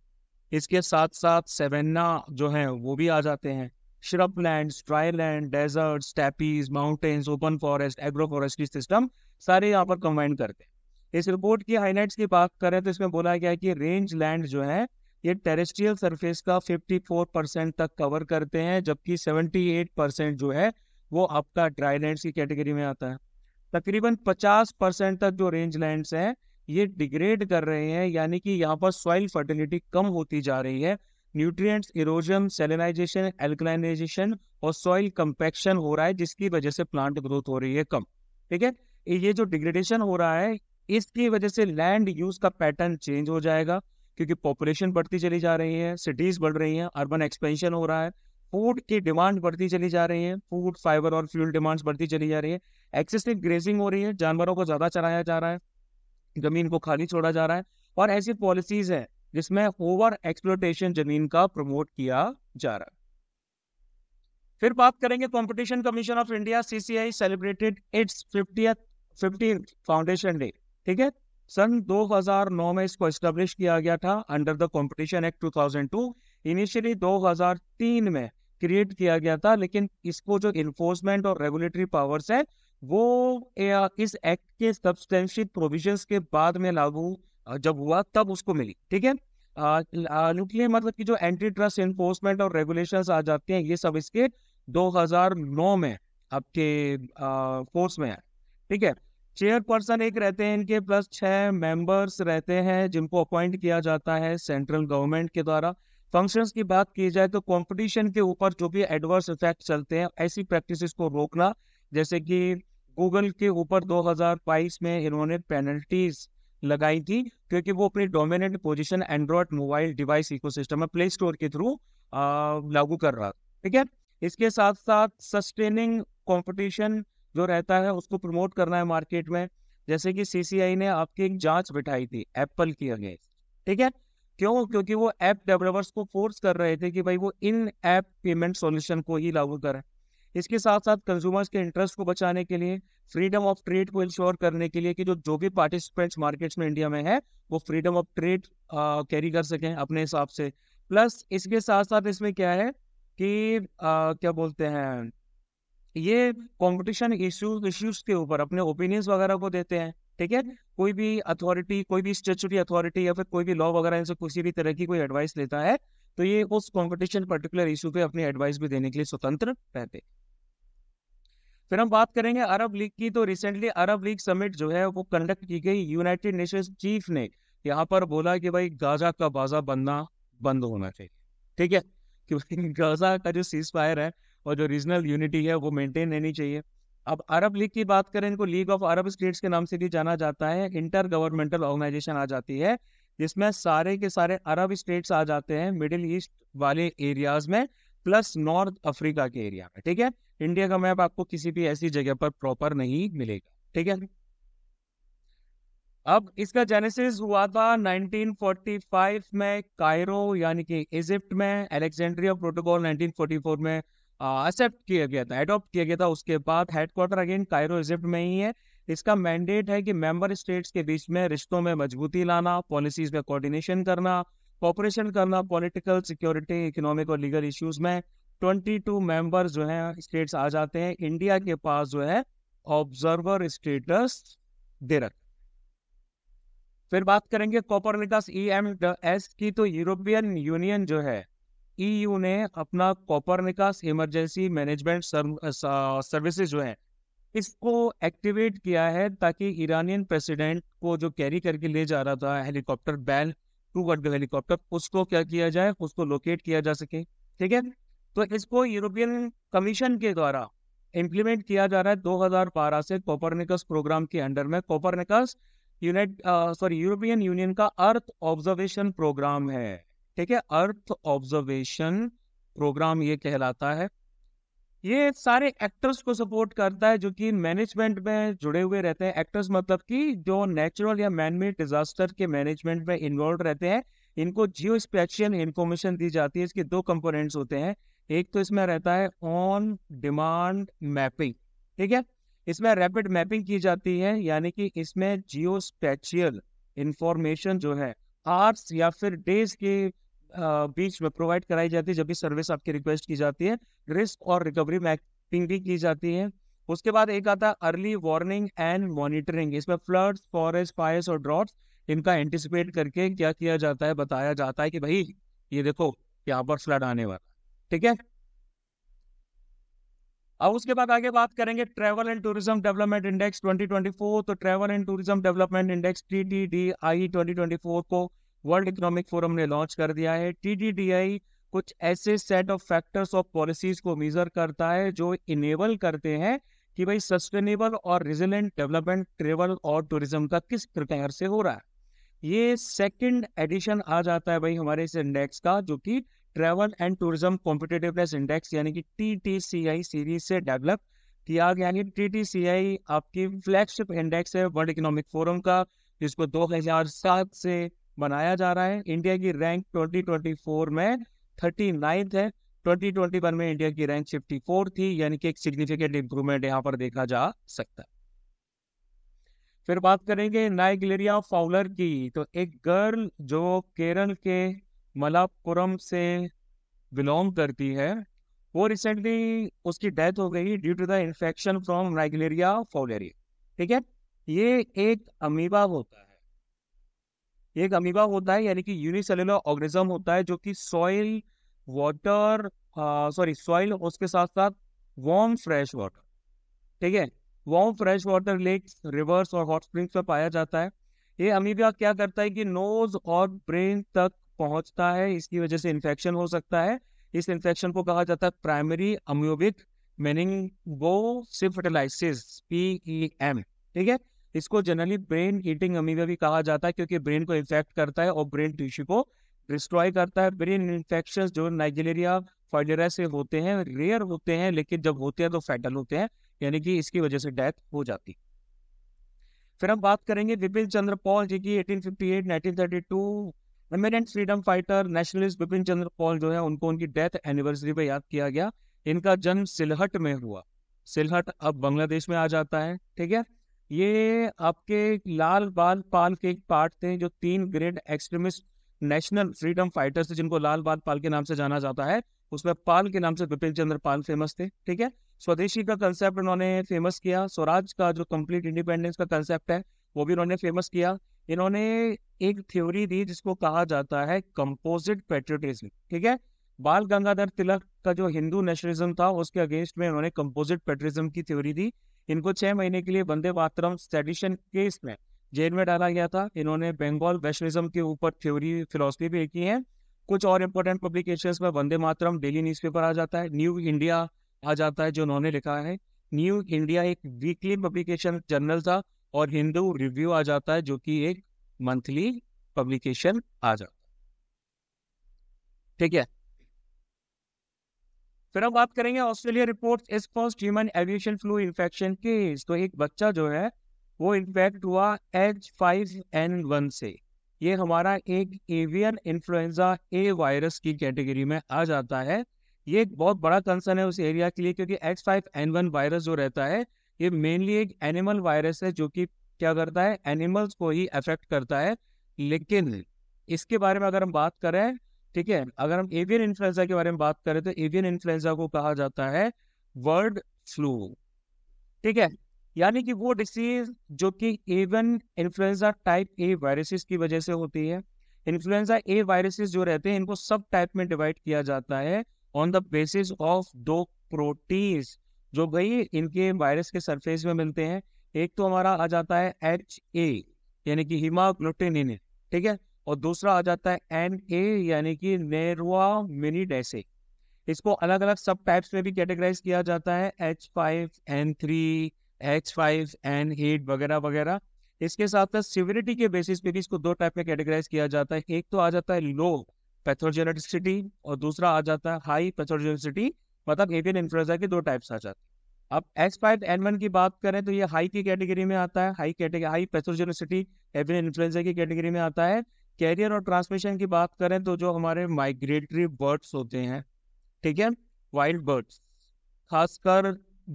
इसके साथ साथ सेवेन्ना जो है वो भी आ जाते हैं shrubland dryland desert steppes mountains open forest agroforestry system सारे यहाँ पर कंबाइन करते हैं इस रिपोर्ट की हाईलाइट्स की बात करें तो इसमें बोला गया है कि रेंज लैंड जो है ये टेरेस्ट्रियल सरफेस का 54 परसेंट तक कवर करते हैं जबकि 78 परसेंट जो है वो आपका ड्राई लैंड की कैटेगरी में आता है तकरीबन 50 परसेंट तक जो रेंज लैंड्स हैं ये डिग्रेड कर रहे हैं यानी कि यहाँ पर सॉइल फर्टिलिटी कम होती जा रही है न्यूट्रिएंट्स इरोजन सेलेनाइजेशन एल्कलाइनाइजेशन और सॉइल कंपेक्शन हो रहा है जिसकी वजह से प्लांट ग्रोथ हो रही है कम ठीक है ये जो डिग्रेडेशन हो रहा है इसकी वजह से लैंड यूज का पैटर्न चेंज हो जाएगा क्योंकि पॉपुलेशन बढ़ती चली जा रही है सिटीज बढ़ रही हैं अर्बन एक्सपेंशन हो रहा है फूड की डिमांड बढ़ती चली जा रही है फूड फाइबर और फ्यूल डिमांड्स बढ़ती चली जा रही है एक्सेसिव ग्रेजिंग हो रही है जानवरों को ज़्यादा चराया जा रहा है जमीन को खाली छोड़ा जा रहा है और ऐसी पॉलिसीज है जिसमें ओवर एक्सप्लोटेशन जमीन का प्रमोट किया जा रहा है फिर बात करेंगे Competition Commission of India CCI celebrated its fifty foundation day ठीक है सन 2009 में इसको एस्टेब्लिश किया गया था under the Competition Act 2002 initially 2003 में क्रिएट किया गया था लेकिन इसको जो इन्फोर्समेंट और रेगुलेटरी पावर्स है वो इस एक्ट के सब्सटेंशियल प्रोविजन के बाद में लागू जब हुआ तब उसको मिली ठीक है न्यूक्लियर मतलब कि जो एंटी ट्रस्ट इन्फोर्समेंट और रेगुलेशंस आ जाते हैं ये सब इसके 2009 में आपके फोर्स में है ठीक है चेयरपर्सन एक रहते हैं इनके प्लस छह मेंबर्स रहते हैं जिनको अपॉइंट किया जाता है सेंट्रल गवर्नमेंट के द्वारा फंक्शंस की बात की जाए तो कंपटीशन के ऊपर जो भी एडवर्स इफेक्ट चलते हैं ऐसी प्रैक्टिसेस को रोकना जैसे कि गूगल के ऊपर 2022 में इन्होंने पेनल्टीज लगाई थी क्योंकि वो अपनी dominant position Android mobile device ecosystem में प्ले स्टोर के थ्रू लागू कर रहा ठीक है इसके साथ साथ सस्टेनिंग कंपटीशन जो रहता है उसको प्रमोट करना है मार्केट में जैसे कि सीसीआई ने आपकी एक जांच बिठाई थी एप्पल की अगेंस्ट ठीक है क्यों क्योंकि वो ऐप डेवलपर्स को फोर्स कर रहे थे कि भाई वो इन ऐप पेमेंट सॉल्यूशन को ही लागू करें इसके साथ साथ कंज्यूमर्स के इंटरेस्ट को बचाने के लिए फ्रीडम ऑफ ट्रेड को इंश्योर करने के लिए कि जो जो भी पार्टिसिपेंट्स मार्केट्स में इंडिया में है वो फ्रीडम ऑफ ट्रेड कैरी कर सकें अपने हिसाब से प्लस इसके साथ साथ इसमें क्या है कि आ, क्या बोलते हैं ये कॉम्पिटिशन इश्यूज इश्यूज के ऊपर अपने ओपिनियंस वगैरह को देते हैं ठीक है हम्म। कोई भी अथॉरिटी कोई भी स्टेचुरी अथॉरिटी या फिर कोई भी लॉ वगैरह इनसे किसी भी तरह की कोई एडवाइस लेता है तो ये उस कॉम्पिटिशन पर्टिकुलर इशू पे अपनी एडवाइस भी देने के लिए स्वतंत्र रहते फिर हम बात करेंगे अरब लीग की तो रिसेंटली अरब लीग समिट जो है वो कंडक्ट की गई यूनाइटेड नेशंस चीफ ने यहाँ पर बोला कि भाई गाजा का बाजा बनना बंद होना चाहिए ठीक है कि गाजा का जो सीज फायर है और जो रीजनल यूनिटी है वो मेंटेन रहनी चाहिए अब अरब लीग की बात करें इनको लीग ऑफ अरब स्टेट्स के नाम से भी जाना जाता है इंटर गवर्नमेंटल ऑर्गेनाइजेशन आ जाती है जिसमें सारे के सारे अरब स्टेट्स आ जाते हैं मिडिल ईस्ट वाले एरियाज में प्लस नॉर्थ अफ्रीका के एरिया में ठीक है इंडिया का मैप आपको किसी भी ऐसी जगह पर प्रॉपर नहीं मिलेगा ठीक है अब इसका जेनेसिस हुआ था 1945 में कायरो यानी कि इजिप्ट में अलेक्जेंड्रिया प्रोटोकॉल 1944 में एक्सेप्ट किया गया था एडॉप्ट किया गया था उसके बाद हेडक्वार्टर अगेन कायरो इजिप्ट में ही है इसका मैंडेट है कि मेंबर स्टेट्स के बीच में रिश्तों में मजबूती लाना पॉलिसीज में कोऑर्डिनेशन करना कॉपरेशन करना पॉलिटिकल सिक्योरिटी इकोनॉमिक और लीगल इश्यूज में 22 मेंबर जो है स्टेट्स आ जाते हैं इंडिया के पास जो है ऑब्जर्वर स्टेटस दे रख फिर बात करेंगे कॉपरनिकस ई एम एस की तो यूरोपियन यूनियन जो है ईयू e ने अपना कॉपरनिकास इमरजेंसी मैनेजमेंट सर्विसेज जो है इसको एक्टिवेट किया है ताकि ईरानियन प्रेसिडेंट को जो कैरी करके ले जा रहा था हेलीकॉप्टर बैल टू वर्ड हेलीकॉप्टर उसको क्या किया जाए उसको लोकेट किया जा सके ठीक है तो इसको यूरोपियन कमीशन के द्वारा इम्प्लीमेंट किया जा रहा है 2012 से निकस प्रोग्राम के अंडर में निकस यूनाइट सॉरी यूरोपियन यूनियन का अर्थ ऑब्जर्वेशन प्रोग्राम है ठीक है अर्थ ऑब्जर्वेशन प्रोग्राम ये कहलाता है ये सारे एक्टर्स को सपोर्ट करता है जो कि मैनेजमेंट में जुड़े हुए रहते हैं एक्टर्स मतलब कि जो नेचुरल या मैनमेड डिजास्टर के मैनेजमेंट में इन्वॉल्व रहते हैं इनको जियो स्पेशल इन्फॉर्मेशन दी जाती है इसके दो कंपोनेंट्स होते हैं एक तो इसमें रहता है ऑन डिमांड मैपिंग ठीक है इसमें रैपिड मैपिंग की जाती है यानी कि इसमें जियो स्पेशल इंफॉर्मेशन जो है आर्स या फिर डेज के बीच में प्रोवाइड कराई जाती है जब भी सर्विस आपकी रिक्वेस्ट की जाती है रिस्क और रिकवरी मैपिंग भी की जाती है उसके बाद एक आता है अर्ली वार्निंग एंड मॉनिटरिंग इसमें फ्लड्स फॉरेस्ट फायर्स और ड्रॉट्स इनका एंटिसिपेट करके क्या किया जाता है बताया जाता है कि भाई ये देखो यहाँ पर फ्लड आने वाला ठीक है अब उसके बाद आगे बात करेंगे travel and tourism development index 2024 तो travel and tourism development index T T D I twenty को वर्ल्ड इकोनॉमिक फोरम ने लॉन्च कर दिया है टी कुछ ऐसे set of factors of policies को मेजर करता है जो इनेबल करते हैं कि भाई सस्टेनेबल और रिजिलेंट डेवलपमेंट ट्रेवल और टूरिज्म का किस प्रकार से हो रहा है ये सेकंड एडिशन आ जाता है भाई हमारे इस इंडेक्स का जो कि travel and tourism competitiveness index यानी कि टी सीरीज से डेवलप किया गया यानी टी टी सी आई आपकी फ्लैगशिप इंडेक्स है वर्ल्ड इकोनॉमिक फोरम का जिसको 2007 से बनाया जा रहा है इंडिया की रैंक 2024 में थर्टी नाइन्थ है 2021 में इंडिया की रैंक 54 थी यानी कि एक सिग्निफिकेंट इंप्रूवमेंट यहाँ पर देखा जा सकता है फिर बात करेंगे नाइगलेरिया फाउलर की तो एक गर्ल जो केरल के मलापुरम से बिलोंग करती है वो रिसेंटली उसकी डेथ हो गई due to the infection from Naegleria fowleri ठीक है ये एक अमीबा होता है एक अमीबा होता है यानी कि यूनिसेलुलर ऑर्गेनिज्म होता है जो कि सॉइल वाटर सॉरी सॉइल उसके साथ साथ वार्म फ्रेश वाटर ठीक है warm fresh water lakes rivers और हॉट स्प्रिंग्स में पाया जाता है ये अमीबा क्या करता है कि नोज और ब्रेन तक पहुंचता है इसकी वजह से इन्फेक्शन हो सकता है इस इन्फेक्शन को कहा जाता है प्राइमरी अम्योबिक मीनिंग वो सिफिटिलाइसिस पी ई एम ठीक है इसको जनरली ब्रेन हीटिंग अमीबा भी कहा जाता है क्योंकि ब्रेन को इन्फेक्ट करता है और ब्रेन टिश्यू को डिस्ट्रॉय करता है ब्रेन इन्फेक्शन जो नाइजेरिया फाइलेरिया से होते हैं रेयर होते हैं लेकिन जब होते हैं तो फैटल होते हैं यानी कि इसकी वजह से डेथ हो जाती फिर हम बात करेंगे विपिन चंद्र पॉल जी की 1858 1932 eminent freedom fighter nationalist Bipin Chandra Pal जो है उनको उनकी डेथ एनिवर्सरी पर याद किया गया इनका जन्म सिलहट में हुआ सिलहट अब बांग्लादेश में आ जाता है ठीक है ये आपके लाल बाल पाल के एक पार्ट थे जो तीन grade extremist national freedom fighters थे जिनको लाल बाल पाल के नाम से जाना जाता है उसमें पाल के नाम से विपिन चंद्र पाल फेमस थे ठीक है स्वदेशी का कंसेप्ट उन्होंने फेमस किया स्वराज का जो कंप्लीट इंडिपेंडेंस का कंसेप्ट है वो भी उन्होंने फेमस किया इन्होंने एक थ्योरी दी जिसको कहा जाता है कंपोजिट पेट्रियटिज्म ठीक है बाल गंगाधर तिलक का जो हिंदू नेशनलिज्म था उसके अगेंस्ट में उन्होंने कंपोजिट पेट्रिज्म की थ्योरी दी इनको छह महीने के लिए वंदे मातरम सेडिशन केस में जेल में डाला गया था इन्होंने बंगाल वैश्विज्म के ऊपर थ्योरी फिलोसफी भी की है कुछ और इम्पोर्टेंट पब्लिकेशन में वंदे मातरम डेली न्यूज़पेपर आ जाता है न्यू इंडिया आ जाता है जो उन्होंने लिखा है न्यू इंडिया एक वीकली पब्लिकेशन जर्नल था और हिंदू रिव्यू आ जाता है जो कि एक मंथली पब्लिकेशन आ जाता है ठीक है फिर हम बात करेंगे ऑस्ट्रेलिया रिपोर्ट इस first human aviation flu infection के तो एक बच्चा जो है वो इन्फेक्ट हुआ एच फाइव एन वन से ये हमारा एक एवियन इन्फ्लुएंजा ए वायरस की कैटेगरी में आ जाता है ये एक बहुत बड़ा कंसर्न है उस एरिया के लिए क्योंकि H five N one virus जो रहता है ये मेनली एक एनिमल वायरस है जो कि क्या करता है एनिमल्स को ही अफेक्ट करता है लेकिन इसके बारे में अगर हम बात करें ठीक है अगर हम एवियन इन्फ्लुएंजा के बारे में बात करें तो एवियन इन्फ्लुएंजा को कहा जाता है वर्ड फ्लू ठीक है यानी कि वो डिसीज जो कि avian influenza type A viruses की वजह से होती है इन्फ्लुएंजा ए वायरसेस जो रहते हैं इनको सब टाइप में डिवाइड किया जाता है ऑन द बेसिस ऑफ दो प्रोटीन्स जो भाई इनके वायरस के सरफेस में मिलते हैं एक तो हमारा आ जाता है एच ए यानी कि हिमाग्लुटेनिन ठीक है और दूसरा आ जाता है एन ए यानी कि नेरवा मिनी डेसे इसको अलग अलग सब टाइप्स में भी कैटेगराइज किया जाता है H five N three H five N eight वगैरह वगैरह इसके साथ साथ सिविरिटी के बेसिस पे भी इसको दो टाइप में कैटेगराइज किया जाता है एक तो आ जाता है लो पैथोजेनिसिटी और दूसरा आ जाता है हाई पैथोजेनिसिटी मतलब एवियन इन्फ्लुएंजा के दो टाइप्स आ जाते हैं अब एच फाइव एन वन की बात करें तो ये हाई की कैटेगरी में आता है high category high pathogenicity avian influenza की कैटेगरी में आता है कैरियर और ट्रांसमिशन की बात करें तो जो हमारे माइग्रेटरी बर्ड्स होते हैं ठीक है वाइल्ड बर्ड्स खासकर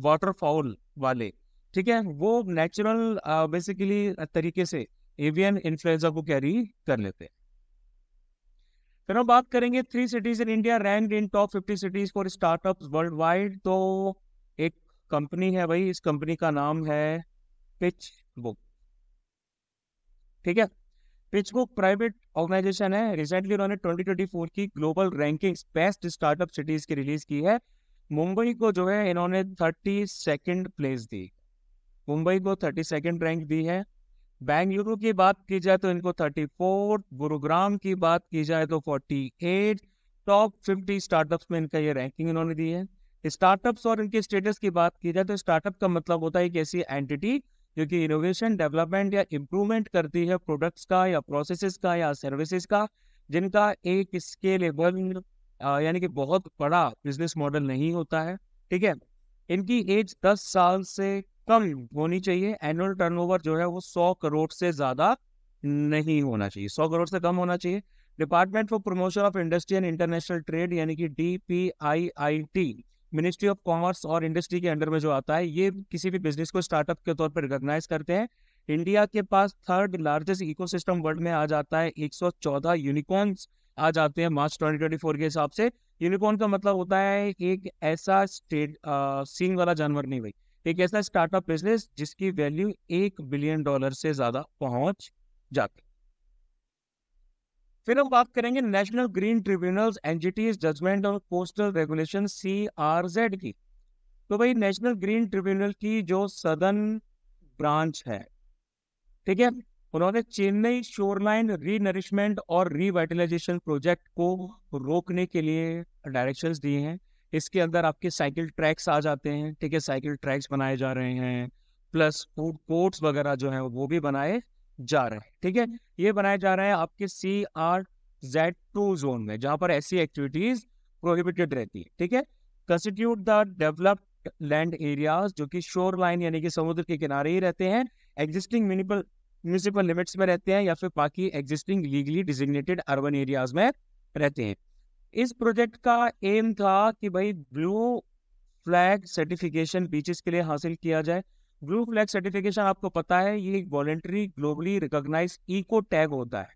वाटरफॉल वाले ठीक है वो नेचुरल बेसिकली तरीके से एवियन इन्फ्लुएंजा को कैरी कर लेते हैं फिर हम बात करेंगे three cities in India rank in top fifty cities for startup world wide तो एक कंपनी है भाई इस कंपनी का नाम है पिच बुक ठीक है पिचबुक प्राइवेट ऑर्गेनाइजेशन है रिसेंटली उन्होंने 2024 की global ranking best startup cities की रिलीज की है मुंबई को जो है इन्होंने थर्टी सेकेंड प्लेस दी मुंबई को थर्टी सेकेंड रैंक दी है बेंगलुरु की बात की जाए तो इनको थर्टी फोर गुरुग्राम की बात की जाए तो forty eight top fifty startups में इनका ये रैंकिंग इन्होंने दी है स्टार्टअप्स और इनके स्टेटस की बात की जाए तो स्टार्टअप का मतलब होता है एक ऐसी एंटिटी क्योंकि इनोवेशन डेवलपमेंट या इम्प्रूवमेंट करती है प्रोडक्ट्स का या प्रोसेसेस का या सर्विसेज का जिनका एक स्केलेबल यानी कि बहुत बड़ा बिजनेस मॉडल नहीं होता है ठीक है इनकी एज 10 साल से कम होनी चाहिए एनुअल टर्नओवर जो है वो 100 करोड़ से ज़्यादा नहीं होना चाहिए 100 करोड़ से कम होना चाहिए department for promotion of industry and international trade यानी कि D P I I T ministry of commerce और इंडस्ट्री के अंडर में जो आता है ये किसी भी बिजनेस को स्टार्टअप के तौर पर रिकॉग्नाइज करते हैं इंडिया के पास थर्ड लार्जेस्ट इकोसिस्टम वर्ल्ड में आ जाता है 114 यूनिकॉर्न्स आ जाते हैं मार्च 2024 के हिसाब से यूनिकॉर्न का मतलब होता है एक ऐसा स्टेट सीन वाला जानवर नहीं भाई एक ऐसा स्टार्टअप बिजनेस जिसकी वैल्यू एक बिलियन डॉलर से ज़्यादा पहुंच जाती फिर हम बात करेंगे national green tribunal NGT judgment on coastal regulation C R Z की तो भाई नेशनल ग्रीन ट्रिब्यूनल की जो सदन ब्रांच है ठीक है उन्होंने चेन्नई शोरलाइन रीनरिशमेंट और रिवाइटलाइजेशन प्रोजेक्ट को रोकने के लिए डायरेक्शन दिए हैं इसके अंदर आपके साइकिल ट्रैक्स आ जाते हैं ठीक है साइकिल ट्रैक्स बनाए जा रहे हैं प्लस फूड कोर्ट्स वगैरह जो है वो भी बनाए जा रहे हैं ठीक है ये बनाए जा रहे हैं आपके C R Z two zone में जहां पर ऐसी एक्टिविटीज प्रोहिबिटेड रहती है ठीक है constitute the developed land areas जो कि शोर लाइन यानी कि समुद्र के किनारे ही रहते हैं एग्जिस्टिंग म्यूनिपल म्यूनिसिपल लिमिट्स में रहते हैं या फिर बाकी existing legally designated urban areas में रहते हैं इस प्रोजेक्ट का एम था कि भाई ब्लू फ्लैग सर्टिफिकेशन बीचेस के लिए हासिल किया जाए ब्लू फ्लैग सर्टिफिकेशन आपको पता है ये एक voluntary globally recognise eco tag होता है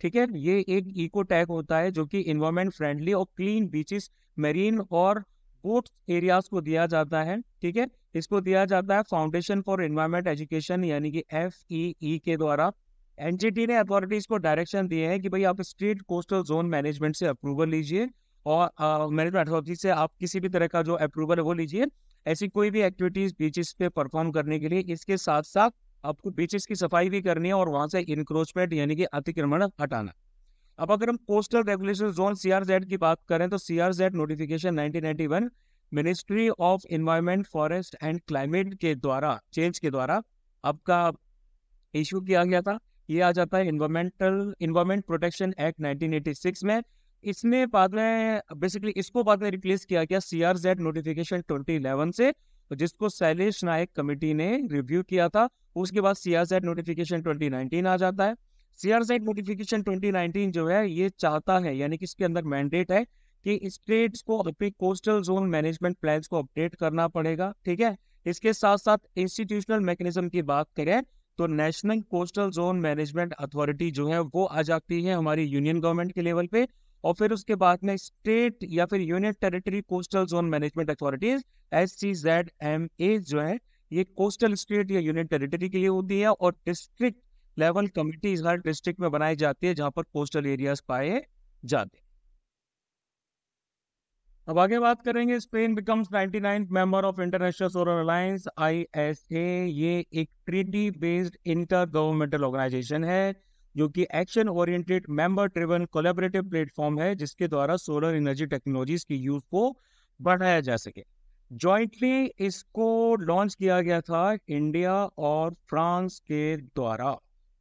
ठीक है ये एक इको टैग होता है जो कि इन्वायरमेंट फ्रेंडली और क्लीन बीचेस मेरीन और बोट एरियाज को दिया जाता है ठीक है इसको दिया जाता है फाउंडेशन फॉर इन्वायरमेंट एजुकेशन यानी कि एफ ई ई के द्वारा एनजीटी ने अथॉरिटीज को डायरेक्शन दिए हैं कि भाई आप स्ट्रीट कोस्टल जोन मैनेजमेंट से अप्रूवल लीजिए और मैनेजमेंट अथॉरिटी से आप किसी भी तरह का जो अप्रूवल है वो लीजिए ऐसी कोई भी एक्टिविटीज बीचेस पे परफॉर्म करने के लिए इसके साथ साथ आपको बीचेस की सफाई भी करनी है और वहां से इंक्रोचमेंट यानी कि अतिक्रमण हटाना अब अगर हम कोस्टल रेगुलेशन जोन सीआरजेड की बात करें तो CRZ notification 1991 ministry of environment forest and climate के द्वारा चेंज के द्वारा आपका इश्यू किया गया था ये आ जाता है इन्वायरमेंटल इन्वायरमेंट प्रोटेक्शन एक्ट 1986 में इसमें बाद में बेसिकली इसको बाद में रिप्लेस किया गया C R Z notification twenty eleven से तो जिसको शैलेश नायक कमेटी ने रिव्यू किया था उसके बाद C R Z notification twenty nineteen आ जाता है C R Z notification twenty nineteen जो है ये चाहता है यानी कि इसके अंदर मैंडेट है कि स्टेट्स को अपने कोस्टल जोन मैनेजमेंट प्लान को अपडेट करना पड़ेगा ठीक है इसके साथ साथ इंस्टीट्यूशनल मैकेनिज्म की बात करें तो national coastal zone management authority जो है वो आ जाती है हमारी यूनियन गवर्नमेंट के लेवल पे और फिर उसके बाद में स्टेट या फिर union territory coastal zone management authorities S C Z M A जो है ये कोस्टल स्टेट या यूनियन टेरिटरी के लिए होती है और डिस्ट्रिक्ट लेवल कमिटीज हर डिस्ट्रिक्ट में बनाई जाती है जहां पर कोस्टल एरियाज पाए जाते हैं अब आगे बात करेंगे Spain becomes 99 member of international solar alliance ISA ये एक treaty based inter governmental organisation है जो कि action oriented member driven collaborative platform है जिसके द्वारा सोलर एनर्जी टेक्नोलॉजीज की यूज को बढ़ाया जा सके जॉइंटली इसको लॉन्च किया गया था इंडिया और फ्रांस के द्वारा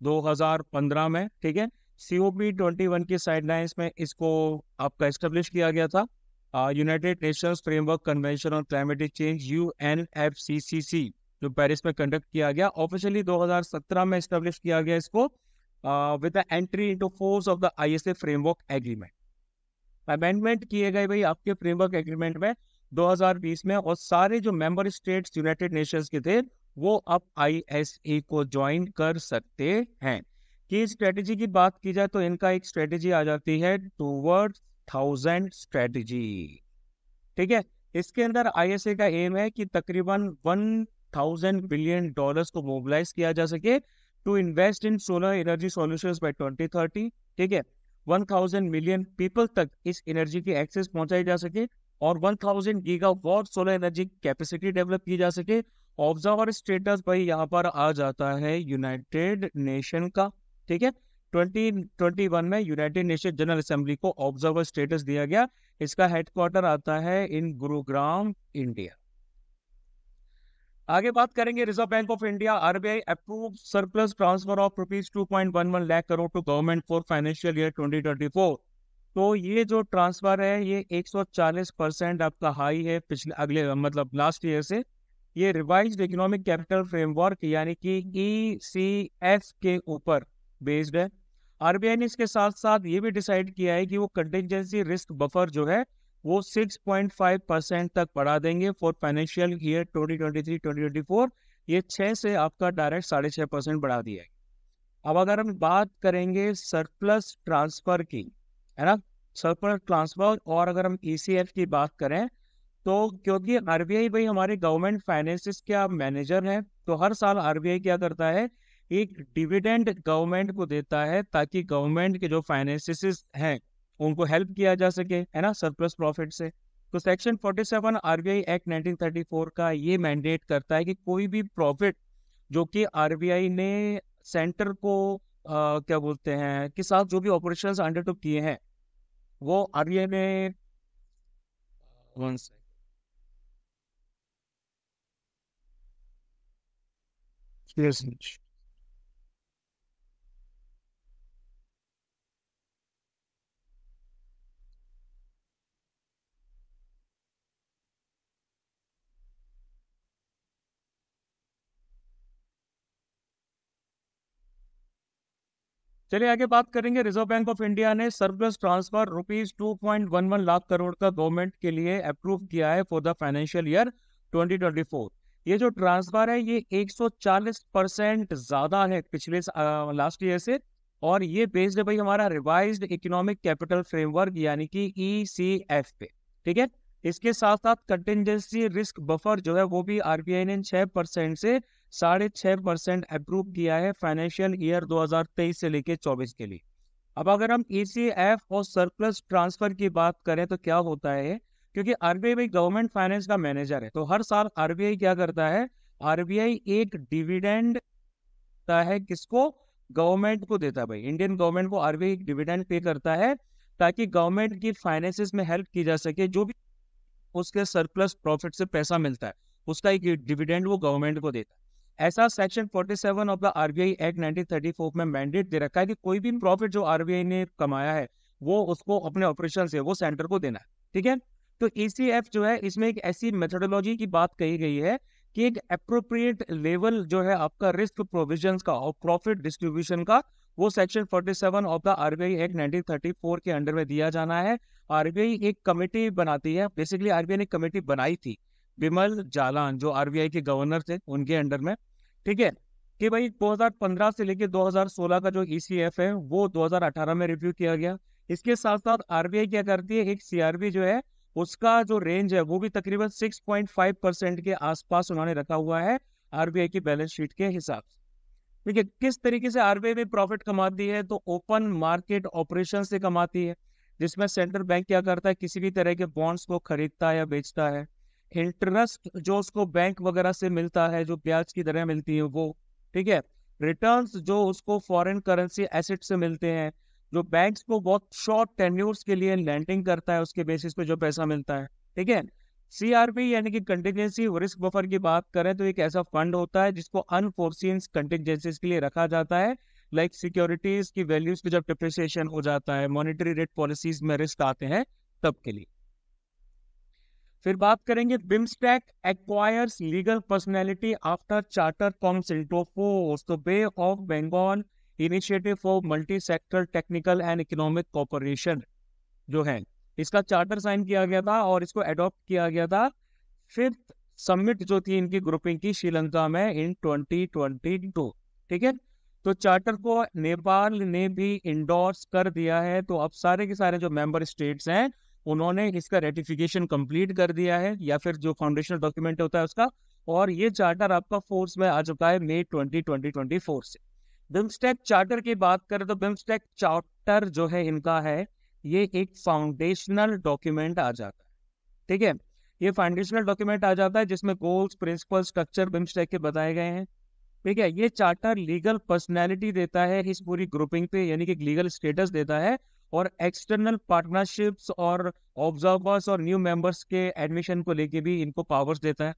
2015 में ठीक है सीओपी वन की साइडलाइंस में इसको आपका इस्टेब्लिश किया गया था United Nations framework convention on climate change U N F C C C जो पेरिस में कंडक्ट किया गया ऑफिशियली 2017 में इस्टेब्लिश किया गया इसको uh, with the entry into force of the ISA framework agreement. Amendment किए गए भाई आपके फ्रेमवर्क एग्रीमेंट में 2020 में और सारे जो मेंबर स्टेट्स यूनाइटेड नेशंस के थे वो अब आईएसए को ज्वाइन कर सकते हैं की स्ट्रेटेजी की बात की जाए तो इनका एक स्ट्रेटेजी आ जाती है टूवर्ड थाउजेंड स्ट्रेटेजी ठीक है इसके अंदर आईएसए का एम है कि तकरीबन वन थाउजेंड बिलियन डॉलर्स को मोबिलाइज किया जा सके to invest in solar energy solution by twenty thirty ठीक है वन थाउजेंड मिलियन पीपल तक इस एनर्जी की एक्सेस पहुंचाई जा सके और one thousand gigawatt solar energy capacity develop की जा सके ऑब्जर्वर स्टेटस भाई यहाँ पर आ जाता है यूनाइटेड नेशन का ठीक है ट्वेंटी ट्वेंटी वन में यूनाइटेड नेशन जनरल असेंबली को ऑब्जर्वर स्टेटस दिया गया इसका हेडक्वार्टर आता है इन गुरुग्राम इंडिया आगे बात करेंगे Reserve Bank of India RBI approve surplus transfer of rupees two point one one lakh crore to government for financial year twenty twenty four तो ये जो ट्रांसफर है ये एक सौ चालीस परसेंट आपका हाई है पिछले अगले मतलब लास्ट ईयर से ये रिवाइज इकोनॉमिक कैपिटल फ्रेमवर्क यानी कि ई सी एफ के ऊपर बेस्ड है आरबीआई ने इसके साथ साथ ये भी डिसाइड किया है कि वो कंटेंजेंसी रिस्क बफर जो है वो 6.5 परसेंट तक बढ़ा देंगे फॉर फाइनेंशियल ईयर 2023-2024 ये छः से आपका डायरेक्ट साढ़े छः परसेंट बढ़ा दिया अब अगर हम बात करेंगे सरप्लस ट्रांसफर की है ना सरप्लस ट्रांसफर और अगर हम ई e की बात करें तो क्योंकि आर भाई हमारे गवर्नमेंट फाइनेंसिस के आप मैनेजर हैं तो हर साल आर क्या करता है एक डिविडेंड गवर्नमेंट को देता है ताकि गवर्नमेंट के जो फाइनेंसिस हैं उनको हेल्प किया जा सके है ना सरप्लस प्रॉफिट से तो section 47 seven R B I act 1934 का ये मैंडेट करता है कि कोई भी प्रॉफिट जो कि आरबीआई ने सेंटर को आ, क्या बोलते हैं के साथ जो भी ऑपरेशन अंडरटुक किए हैं वो आर बी आई ने वन सेकंड चलिए आगे बात करेंगे रिजर्व बैंक ऑफ इंडिया ने surplus transfer rupees two point one one lakh crore का गवर्नमेंट के लिए अप्रूव किया है for the financial year four ये जो ट्रांसफर है ये चालीस परसेंट ज्यादा है पिछले लास्ट ईयर से और ये बेस्ड है भाई हमारा रिवाइज इकोनॉमिक कैपिटल फ्रेमवर्क यानी कि ई सी एफ पे ठीक है इसके साथ साथ कंटेंजेंसी रिस्क बफर जो है वो भी आरबीआई ने छह परसेंट से साढ़े छः परसेंट अप्रूव किया है फाइनेंशियल ईयर 2023 से लेकर 24 के लिए अब अगर हम ई e और सरप्लस ट्रांसफर की बात करें तो क्या होता है क्योंकि आरबीआई भी गवर्नमेंट फाइनेंस का मैनेजर है तो हर साल आरबीआई क्या करता है आरबीआई एक डिविडेंड है किसको गवर्नमेंट को देता है भाई इंडियन गवर्नमेंट को आरबीआई डिविडेंड पे करता है ताकि गवर्नमेंट की फाइनेंसिस में हेल्प की जा सके जो भी उसके सरप्लस प्रॉफिट से पैसा मिलता है उसका एक डिविडेंड वो गवर्नमेंट को देता है ऐसा section 47 of the RBI act 1934 में मैंडेट दे रखा है कि कोई भी प्रॉफिट जो आरबीआई ने कमाया है वो उसको अपने ऑपरेशन से वो सेंटर को देना है ठीक है तो ईसीएफ e जो है इसमें एक ऐसी मेथडोलॉजी की बात कही गई है कि एक अप्रोप्रिएट लेवल जो है आपका रिस्क प्रोविजन का और प्रॉफिट डिस्ट्रीब्यूशन का वो section 47 of the RBI act 1934 के अंडर में दिया जाना है आरबीआई एक कमेटी बनाती है बेसिकली आरबीआई ने कमेटी बनाई थी विमल जालान जो आरबीआई के गवर्नर थे उनके अंडर में ठीक है कि भाई 2015 से लेकर 2016 का जो ईसीएफ e है वो 2018 में रिव्यू किया गया इसके साथ साथ आरबीआई क्या करती है एक सीआरबी जो है उसका जो रेंज है वो भी तकरीबन 6.5 परसेंट के आसपास उन्होंने रखा हुआ है आरबीआई की बैलेंस शीट के हिसाब से ठीक है किस तरीके से आरबीआई भी प्रॉफिट कमाती है तो ओपन मार्केट ऑपरेशन से कमाती है जिसमें सेंट्रल बैंक क्या करता है किसी भी तरह के बॉन्ड्स को खरीदता है या बेचता है इंटरेस्ट जो उसको बैंक वगैरह से मिलता है जो ब्याज की दरें मिलती है वो ठीक है रिटर्न जो उसको फॉरेन करेंसी एसेट से मिलते हैं जो बैंक को बहुत शॉर्ट टेन्यूर्स के लिए लैंडिंग करता है उसके बेसिस पे जो पैसा मिलता है ठीक है सीआरपी यानी कि कंटिजेंसी रिस्क बफर की बात करें तो एक ऐसा फंड होता है जिसको अनफोर्सिन कंटिजेंसीज के लिए रखा जाता है लाइक सिक्योरिटीज की वैल्यूज पे जब डिप्रिसिएशन हो जाता है मॉनिटरी रेट पॉलिसीज में रिस्क आते हैं तब के लिए फिर बात करेंगे BIMSTEC acquires legal personality after charter council टोफोस तो bay of Bengal initiative for multi sector technical and economic cooperation जो है इसका चार्टर साइन किया गया था और इसको एडॉप्ट किया गया था फिफ्थ समिट जो थी इनकी ग्रुपिंग की श्रीलंका में इन 2022 ठीक है तो चार्टर को नेपाल ने भी इंडोर्स कर दिया है तो अब सारे के सारे जो मेंबर स्टेट्स हैं उन्होंने इसका रेटिफिकेशन कंप्लीट कर दिया है या फिर जो फाउंडेशनल डॉक्यूमेंट होता है उसका और ये चार्टर आपका फोर्स में आ चुका है May twenty twenty twenty four से बिम्स्टेक चार्टर की बात करें तो बिम्स्टेक चार्टर जो है इनका है ये एक फाउंडेशनल डॉक्यूमेंट आ जाता है ठीक है ये फाउंडेशनल डॉक्यूमेंट आ जाता है जिसमें गोल्स प्रिंसिपल स्ट्रक्चर बिम्स्टेक के बताए गए हैं ठीक है ये चार्टर लीगल पर्सनैलिटी देता है इस पूरी ग्रुपिंग पे यानी कि लीगल स्टेटस देता है और एक्सटर्नल पार्टनरशिप्स और ऑब्जर्वर्स और न्यू मेंबर्स के एडमिशन को लेके भी इनको पावर्स देता है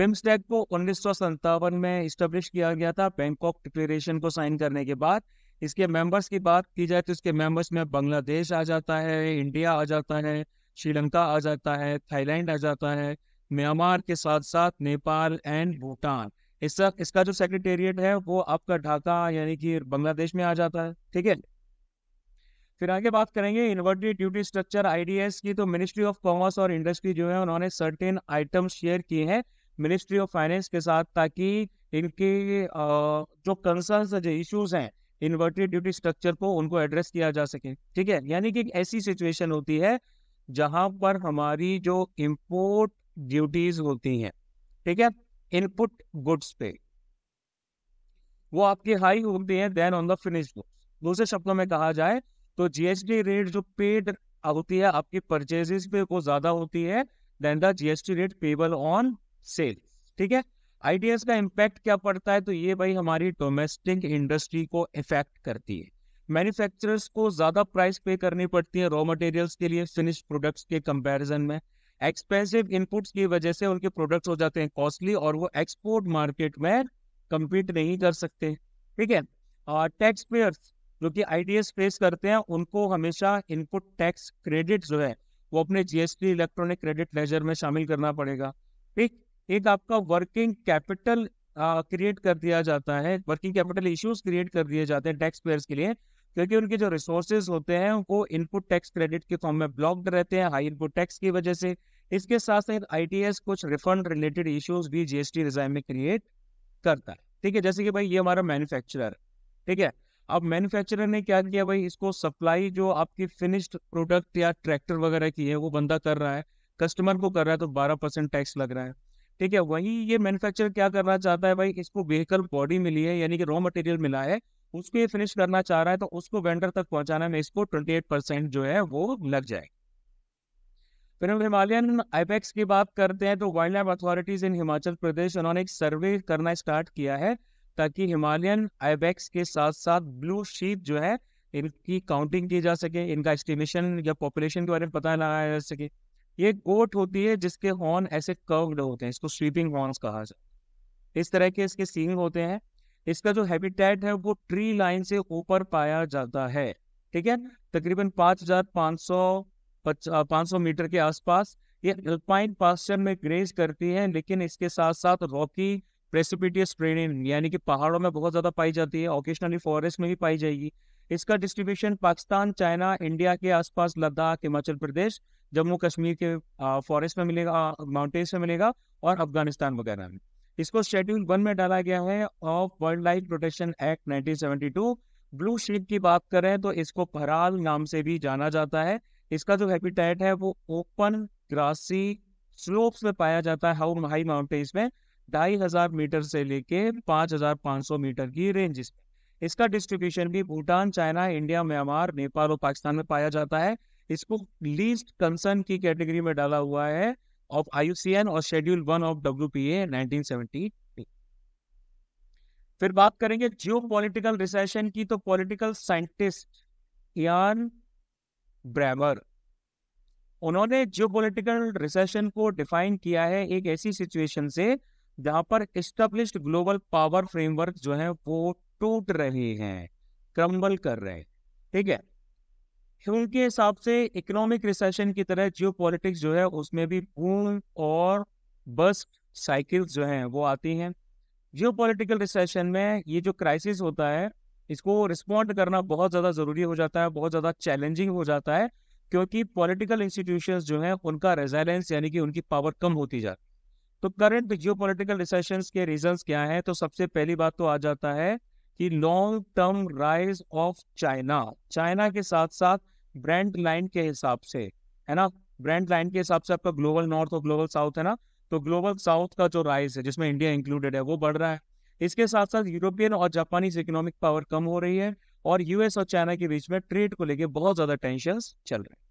बिम्सटेक को उन्नीस में इस्टेब्लिश किया गया था बैंकॉक डिक्लेरेशन को साइन करने के बाद इसके मेंबर्स की बात की जाए तो इसके मेंबर्स में बांग्लादेश आ जाता है इंडिया आ जाता है श्रीलंका आ जाता है थाईलैंड आ जाता है म्यांमार के साथ साथ नेपाल एंड भूटान इसका इसका जो सेक्रेटेरिएट है वो आपका ढाका यानी कि बांग्लादेश में आ जाता है ठीक है फिर आगे बात करेंगे इन्वर्टेड ड्यूटी स्ट्रक्चर आईडीएस की तो मिनिस्ट्री ऑफ कॉमर्स और इंडस्ट्री जो है उन्होंने सर्टेन आइटम शेयर किए हैं मिनिस्ट्री ऑफ फाइनेंस के साथ ताकि इनके जो कंसर्न जो इश्यूज हैं इन्वर्टेड ड्यूटी स्ट्रक्चर को उनको एड्रेस किया जा सके ठीक है यानी कि एक ऐसी सिचुएशन होती है जहां पर हमारी जो इम्पोर्ट ड्यूटीज होती हैं ठीक है इनपुट गुड्स पे वो आपकी हाई होती है than on the finish goods दूसरे शब्दों में कहा जाए तो जीएसटी रेट जो पेड होती है आपकी परचेजेस पे वो ज्यादा होती है than the GST rate payable on sale ठीक है आईटीएस का इम्पैक्ट क्या पड़ता है तो ये भाई हमारी डोमेस्टिक इंडस्ट्री को इफेक्ट करती है मैन्युफैक्चरर्स को ज़्यादा प्राइस पे करनी पड़ती है रॉ मटेरियल्स के लिए फिनिश प्रोडक्ट्स के कंपैरिजन में एक्सपेंसिव इनपुट्स की वजह से उनके प्रोडक्ट्स हो जाते हैं कॉस्टली और वो एक्सपोर्ट मार्केट में कम्पीट नहीं कर सकते ठीक है टैक्स पेयर्स जो कि आईटीएस फेस करते हैं उनको हमेशा इनपुट टैक्स क्रेडिट जो है वो अपने जीएसटी इलेक्ट्रॉनिक क्रेडिट लेजर में शामिल करना पड़ेगा ठीक एक आपका वर्किंग कैपिटल क्रिएट कर दिया जाता है वर्किंग कैपिटल इश्यूज क्रिएट कर दिए जाते हैं टैक्स पेयर्स के लिए क्योंकि उनके जो रिसोर्सेज होते हैं वो इनपुट टैक्स क्रेडिट के फॉर्म में ब्लॉक्ड रहते हैं हाई इनपुट टैक्स की वजह से इसके साथ साथ आई कुछ रिफंड रिलेटेड इश्यूज भी जीएसटी रिजाइन में क्रिएट करता है ठीक है जैसे कि भाई ये हमारा मैन्युफैक्चरर ठीक है अब मैन्युफैक्चरर ने क्या किया भाई इसको सप्लाई जो आपकी फिनिश्ड प्रोडक्ट या ट्रैक्टर वगैरह की है वो बंदा कर रहा है कस्टमर को कर रहा है तो बारह परसेंट टैक्स लग रहा है ठीक है वही ये मैन्युफैक्चरर क्या करना चाहता है भाई इसको व्हीकल बॉडी मिली है यानी कि रॉ मटेरियल मिला है उसको ये फिनिश करना चाह रहा है तो उसको वेंडर तक पहुंचाना में इसको ट्वेंटी एट परसेंट जो है वो लग जाए फिर हम हिमालयन आईपैक्स e की बात करते हैं तो wildlife authorities in Himachal Pradesh उन्होंने एक सर्वे करना स्टार्ट किया है ताकि हिमालयन आईबैक्स के साथ साथ ब्लू शीप जो है इनकी काउंटिंग की जा सके इनका एस्टिमेशन या पॉपुलेशन के बारे में पता लगाया जा सके ये गोट होती है जिसके हॉर्न ऐसे कर्व्ड होते हैं इसको स्वीपिंग हॉर्न्स कहा जाता है इस तरह के इसके सींग होते हैं इसका जो हैबिटेट है वो ट्री लाइन से ऊपर पाया जाता है ठीक है तकरीबन पाँच हजार पाँच सौ पाँच सौ मीटर के आसपास ये अल्पाइन पास्चर में ग्रेज करती है लेकिन इसके साथ साथ रॉकी प्रेसिपिटियस ट्रेनिन यानी कि पहाड़ों में बहुत ज़्यादा पाई जाती है ओकेशनली फॉरेस्ट में भी पाई जाएगी इसका डिस्ट्रीब्यूशन पाकिस्तान चाइना इंडिया के आसपास लद्दाख हिमाचल प्रदेश जम्मू कश्मीर के फॉरेस्ट में मिलेगा माउंटेन्स में मिलेगा और अफगानिस्तान वगैरह में इसको शेड्यूल वन में डाला गया है of world life protection act nineteen blue sheep की बात करें तो इसको फराल नाम से भी जाना जाता है इसका जो हैबिटेट है वो ओपन ग्रासी स्लोप्स में पाया जाता है हाउ हाई माउंटेन्स में ढाई हजार मीटर से लेके पाँच हजार पाँच सौ मीटर की रेंज इसका डिस्ट्रीब्यूशन भी Bhutan China India Myanmar Nepal और पाकिस्तान में पाया जाता है इसको लीस्ट कंसर्न की कैटेगरी में डाला हुआ है ऑफ आईयूसीएन और schedule one of W P A फिर बात करेंगे जियो पोलिटिकल रिसेशन की तो पोलिटिकल साइंटिस्ट यान ब्रैमर उन्होंने जियो पोलिटिकल रिसेशन को डिफाइन किया है एक ऐसी सिचुएशन से जहां पर स्टेब्लिश्ड ग्लोबल पावर फ्रेमवर्क जो है वो टूट रहे हैं क्रम्बल कर रहे हैं ठीक है उनके हिसाब से इकोनॉमिक रिसेशन की तरह जियो जो है उसमें भी पूर्ण और बस साइकिल्स जो हैं वो आती हैं जियोपॉलिटिकल रिसेशन में ये जो क्राइसिस होता है इसको रिस्पॉन्ड करना बहुत ज़्यादा ज़रूरी हो जाता है बहुत ज़्यादा चैलेंजिंग हो जाता है क्योंकि पॉलिटिकल इंस्टीट्यूशंस जो हैं उनका रेजाइलेंस यानी कि उनकी पावर कम होती जाती है तो करंट जियोपॉलिटिकल रिसेशन के रीजन क्या है तो सबसे पहली बात तो आ जाता है कि long term rise of China China के साथ साथ ब्रांड लाइन के हिसाब से है ना ब्रांड लाइन के हिसाब से आपका ग्लोबल नॉर्थ और ग्लोबल साउथ है ना तो ग्लोबल साउथ का जो राइज है जिसमें इंडिया इंक्लूडेड है वो बढ़ रहा है इसके साथ साथ यूरोपियन और जापानीज इकोनॉमिक पावर कम हो रही है और यूएस और चाइना के बीच में ट्रेड को लेकर बहुत ज्यादा टेंशन चल रहे हैं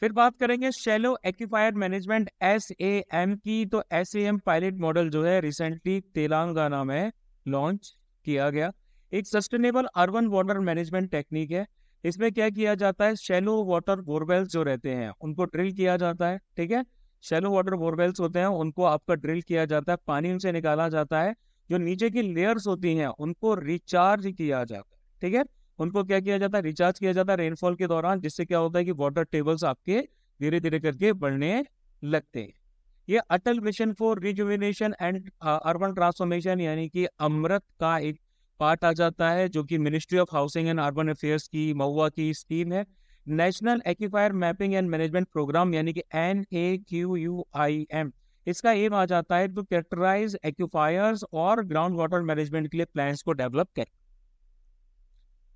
फिर बात करेंगे shallow aquifer management S A M की तो S A M pilot model जो है रिसेंटली तेलंगाना में लॉन्च किया गया एक sustainable urban water management technique है इसमें क्या किया जाता है शेलो वाटर बोरवेल्स जो रहते हैं उनको ड्रिल किया जाता है ठीक है शेलो वाटर बोरवेल्स होते हैं उनको आपका ड्रिल किया जाता है पानी उनसे निकाला जाता है जो नीचे की लेयर्स होती हैं उनको रिचार्ज किया जाता है ठीक है उनको क्या किया जाता है रिचार्ज किया जाता है रेनफॉल के दौरान जिससे क्या होता है कि वाटर टेबल्स आपके धीरे धीरे करके बढ़ने लगते हैं ये Atal mission for rejuvenation and urban transformation यानी कि अमृत का एक पार्ट आ जाता है जो कि ministry of housing and urban affairs की महुआ की स्कीम है national aquifer mapping and management programme यानी कि N A Q U I M इसका एम आ जाता है टू कैरेक्टराइज एक्यूफायर्स और ग्राउंड वाटर मैनेजमेंट के लिए प्लान को डेवलप करें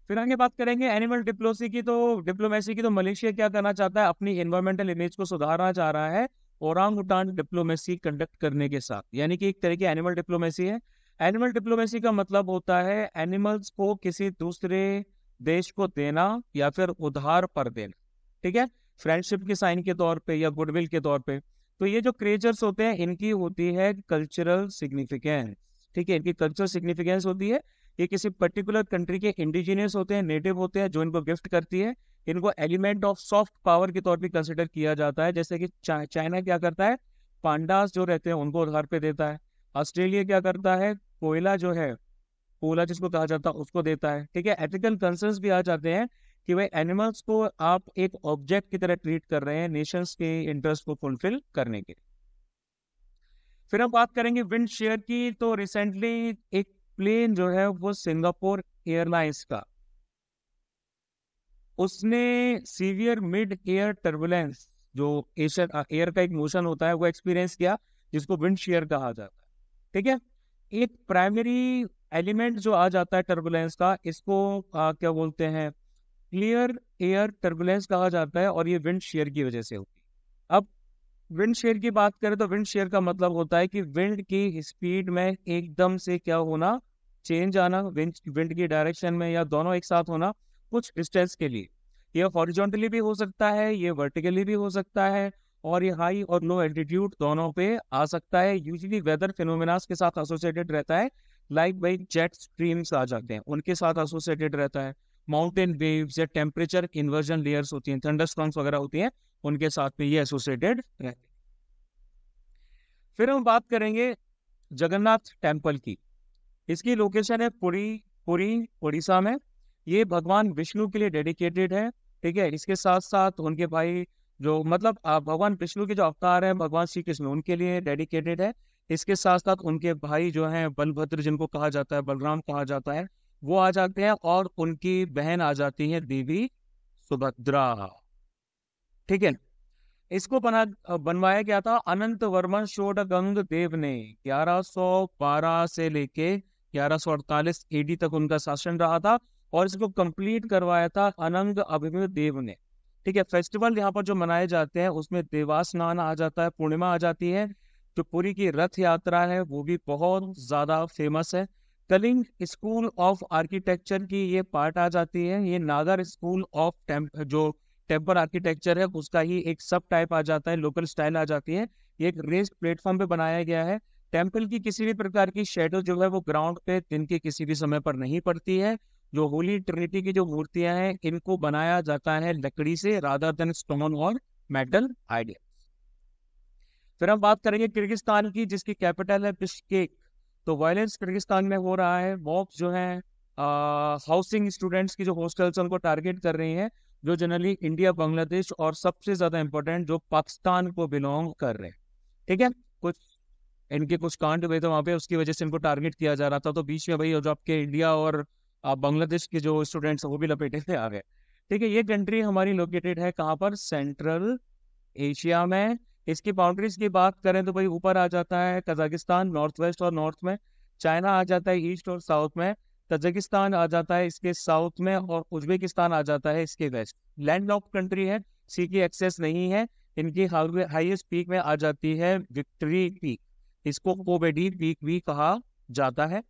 फिर आगे बात करेंगे एनिमल डिप्लोसी की तो डिप्लोमेसी की तो मलेशिया क्या करना चाहता है अपनी एनवायरमेंटल इमेज को सुधारना चाह रहा है और उटान डिप्लोमेसी कंडक्ट करने के साथ यानी कि एक तरह की एनिमल डिप्लोमेसी है एनिमल डिप्लोमेसी का मतलब होता है एनिमल्स को किसी दूसरे देश को देना या फिर उधार पर देना ठीक है फ्रेंडशिप के साइन के तौर पे या गुडविल के तौर पे तो ये जो क्रेजर्स होते हैं इनकी होती है कल्चरल सिग्निफिकेंस ठीक है इनकी कल्चरल सिग्निफिकेंस होती है ये किसी पर्टिकुलर कंट्री के इंडिजीनियस होते हैं नेटिव होते हैं जो इनको गिफ्ट करती है इनको एलिमेंट ऑफ सॉफ्ट पावर के तौर पर कंसिडर किया जाता है जैसे कि चाइना क्या करता है पांडास जो रहते हैं उनको उधार पे देता है ऑस्ट्रेलिया क्या करता है कोयला जो है कोयला जिसको कहा जाता है उसको देता है ठीक है एथिकल कंसर्न्स भी आ जाते हैं कि भाई एनिमल्स को आप एक ऑब्जेक्ट की तरह ट्रीट कर रहे हैं नेशंस के इंटरेस्ट को फुलफिल करने के फिर हम बात करेंगे विंड शेयर की तो रिसेंटली एक प्लेन जो है वो सिंगापुर एयरलाइंस का उसने सीवियर मिड एयर टर्बुलेंस जो एशियन एयर का एक मोशन होता है वो एक्सपीरियंस किया जिसको विंड शेयर कहा जाता है ठीक है एक प्राइमरी एलिमेंट जो आ जाता है टर्बुलेंस का इसको आ, क्या बोलते हैं क्लियर एयर टर्बुलेंस कहा जाता है और ये विंड शेयर की वजह से होती है अब विंड शेयर की बात करें तो विंड शेयर का मतलब होता है कि विंड की स्पीड में एकदम से क्या होना चेंज आना विंड विंड की डायरेक्शन में या दोनों एक साथ होना कुछ डिस्टेंस के लिए यह हॉरिजॉन्टली भी हो सकता है ये वर्टिकली भी हो सकता है और ये हाई और लो एल्टीट्यूड दोनों पे आ सकता है यूजली वेदर फिनोमिनास के साथ एसोसिएटेड रहता है लाइक बाई जेट स्ट्रीम्स आ जाते हैं उनके साथ एसोसिएटेड रहता है माउंटेन वेव्स या टेम्परेचर इन्वर्जन लेयर्स होती हैं थंडरस्टॉर्म्स वगैरह होती हैं उनके साथ में ये एसोसिएटेड रहती फिर हम बात करेंगे जगन्नाथ टेम्पल की इसकी लोकेशन है पुरी पुरी उड़ीसा में ये भगवान विष्णु के लिए डेडिकेटेड है ठीक है इसके साथ साथ उनके भाई जो मतलब भगवान विष्णु के जो अवतार हैं भगवान श्री कृष्ण उनके लिए डेडिकेटेड है इसके साथ साथ उनके भाई जो हैं बलभद्र जिनको कहा जाता है बलराम कहा जाता है वो आ जाते हैं और उनकी बहन आ जाती है देवी सुभद्रा ठीक है इसको बना बनवाया गया था अनंत वर्मन गंग देव ने 1112 से लेके 1148 एडी तक उनका शासन रहा था और इसको कंप्लीट करवाया था अनंग अभिमत देव ने ठीक है फेस्टिवल यहाँ पर जो मनाए जाते हैं उसमें देवा स्नान आ जाता है पूर्णिमा आ जाती है जो पूरी की रथ यात्रा है वो भी बहुत ज्यादा फेमस है कलिंग स्कूल ऑफ आर्किटेक्चर की ये पार्ट आ जाती है ये नागर स्कूल ऑफ टेम्प जो टेम्पर आर्किटेक्चर है उसका ही एक सब टाइप आ जाता है लोकल स्टाइल आ जाती है ये एक रेस्ड प्लेटफॉर्म पे बनाया गया है टेम्पल की किसी भी प्रकार की शेडो जो है वो ग्राउंड पे दिन के किसी भी समय पर नहीं पड़ती है जो होली ट्रिनिटी की जो मूर्तियां हैं इनको बनाया जाता है लकड़ी से राधर देन स्टोन और मेटल आइडिया फिर हम बात करेंगे किर्गिस्तान की जिसकी कैपिटल है बिश्केक तो वायलेंस किर्गिस्तान में हो रहा है मॉब जो है हाउसिंग स्टूडेंट्स की जो हॉस्टल्स उनको टारगेट कर रही है जो जनरली इंडिया बांग्लादेश और सबसे ज्यादा इंपॉर्टेंट जो पाकिस्तान को बिलोंग कर रहे हैं ठीक है कुछ इनके कुछ कांड हुए थे वहाँ पे उसकी वजह से इनको टारगेट किया जा रहा था तो बीच में भाई जो आपके इंडिया और बांग्लादेश के जो स्टूडेंट्स वो भी लपेटे थे आ गए ठीक है ये कंट्री हमारी लोकेटेड है कहाँ पर सेंट्रल एशिया में इसकी बाउंड्रीज की बात करें तो भाई ऊपर आ जाता है कजाकिस्तान नॉर्थ वेस्ट और नॉर्थ में चाइना आ जाता है ईस्ट और साउथ में तजाकिस्तान आ जाता है इसके साउथ में और उज्बेकिस्तान आ जाता है इसके वेस्ट लैंड लॉक कंट्री है सी की एक्सेस नहीं है इनकी हाईएस्ट पीक में आ जाती है विक्ट्री पीक इसको कोबेडी पीक भी कहा जाता है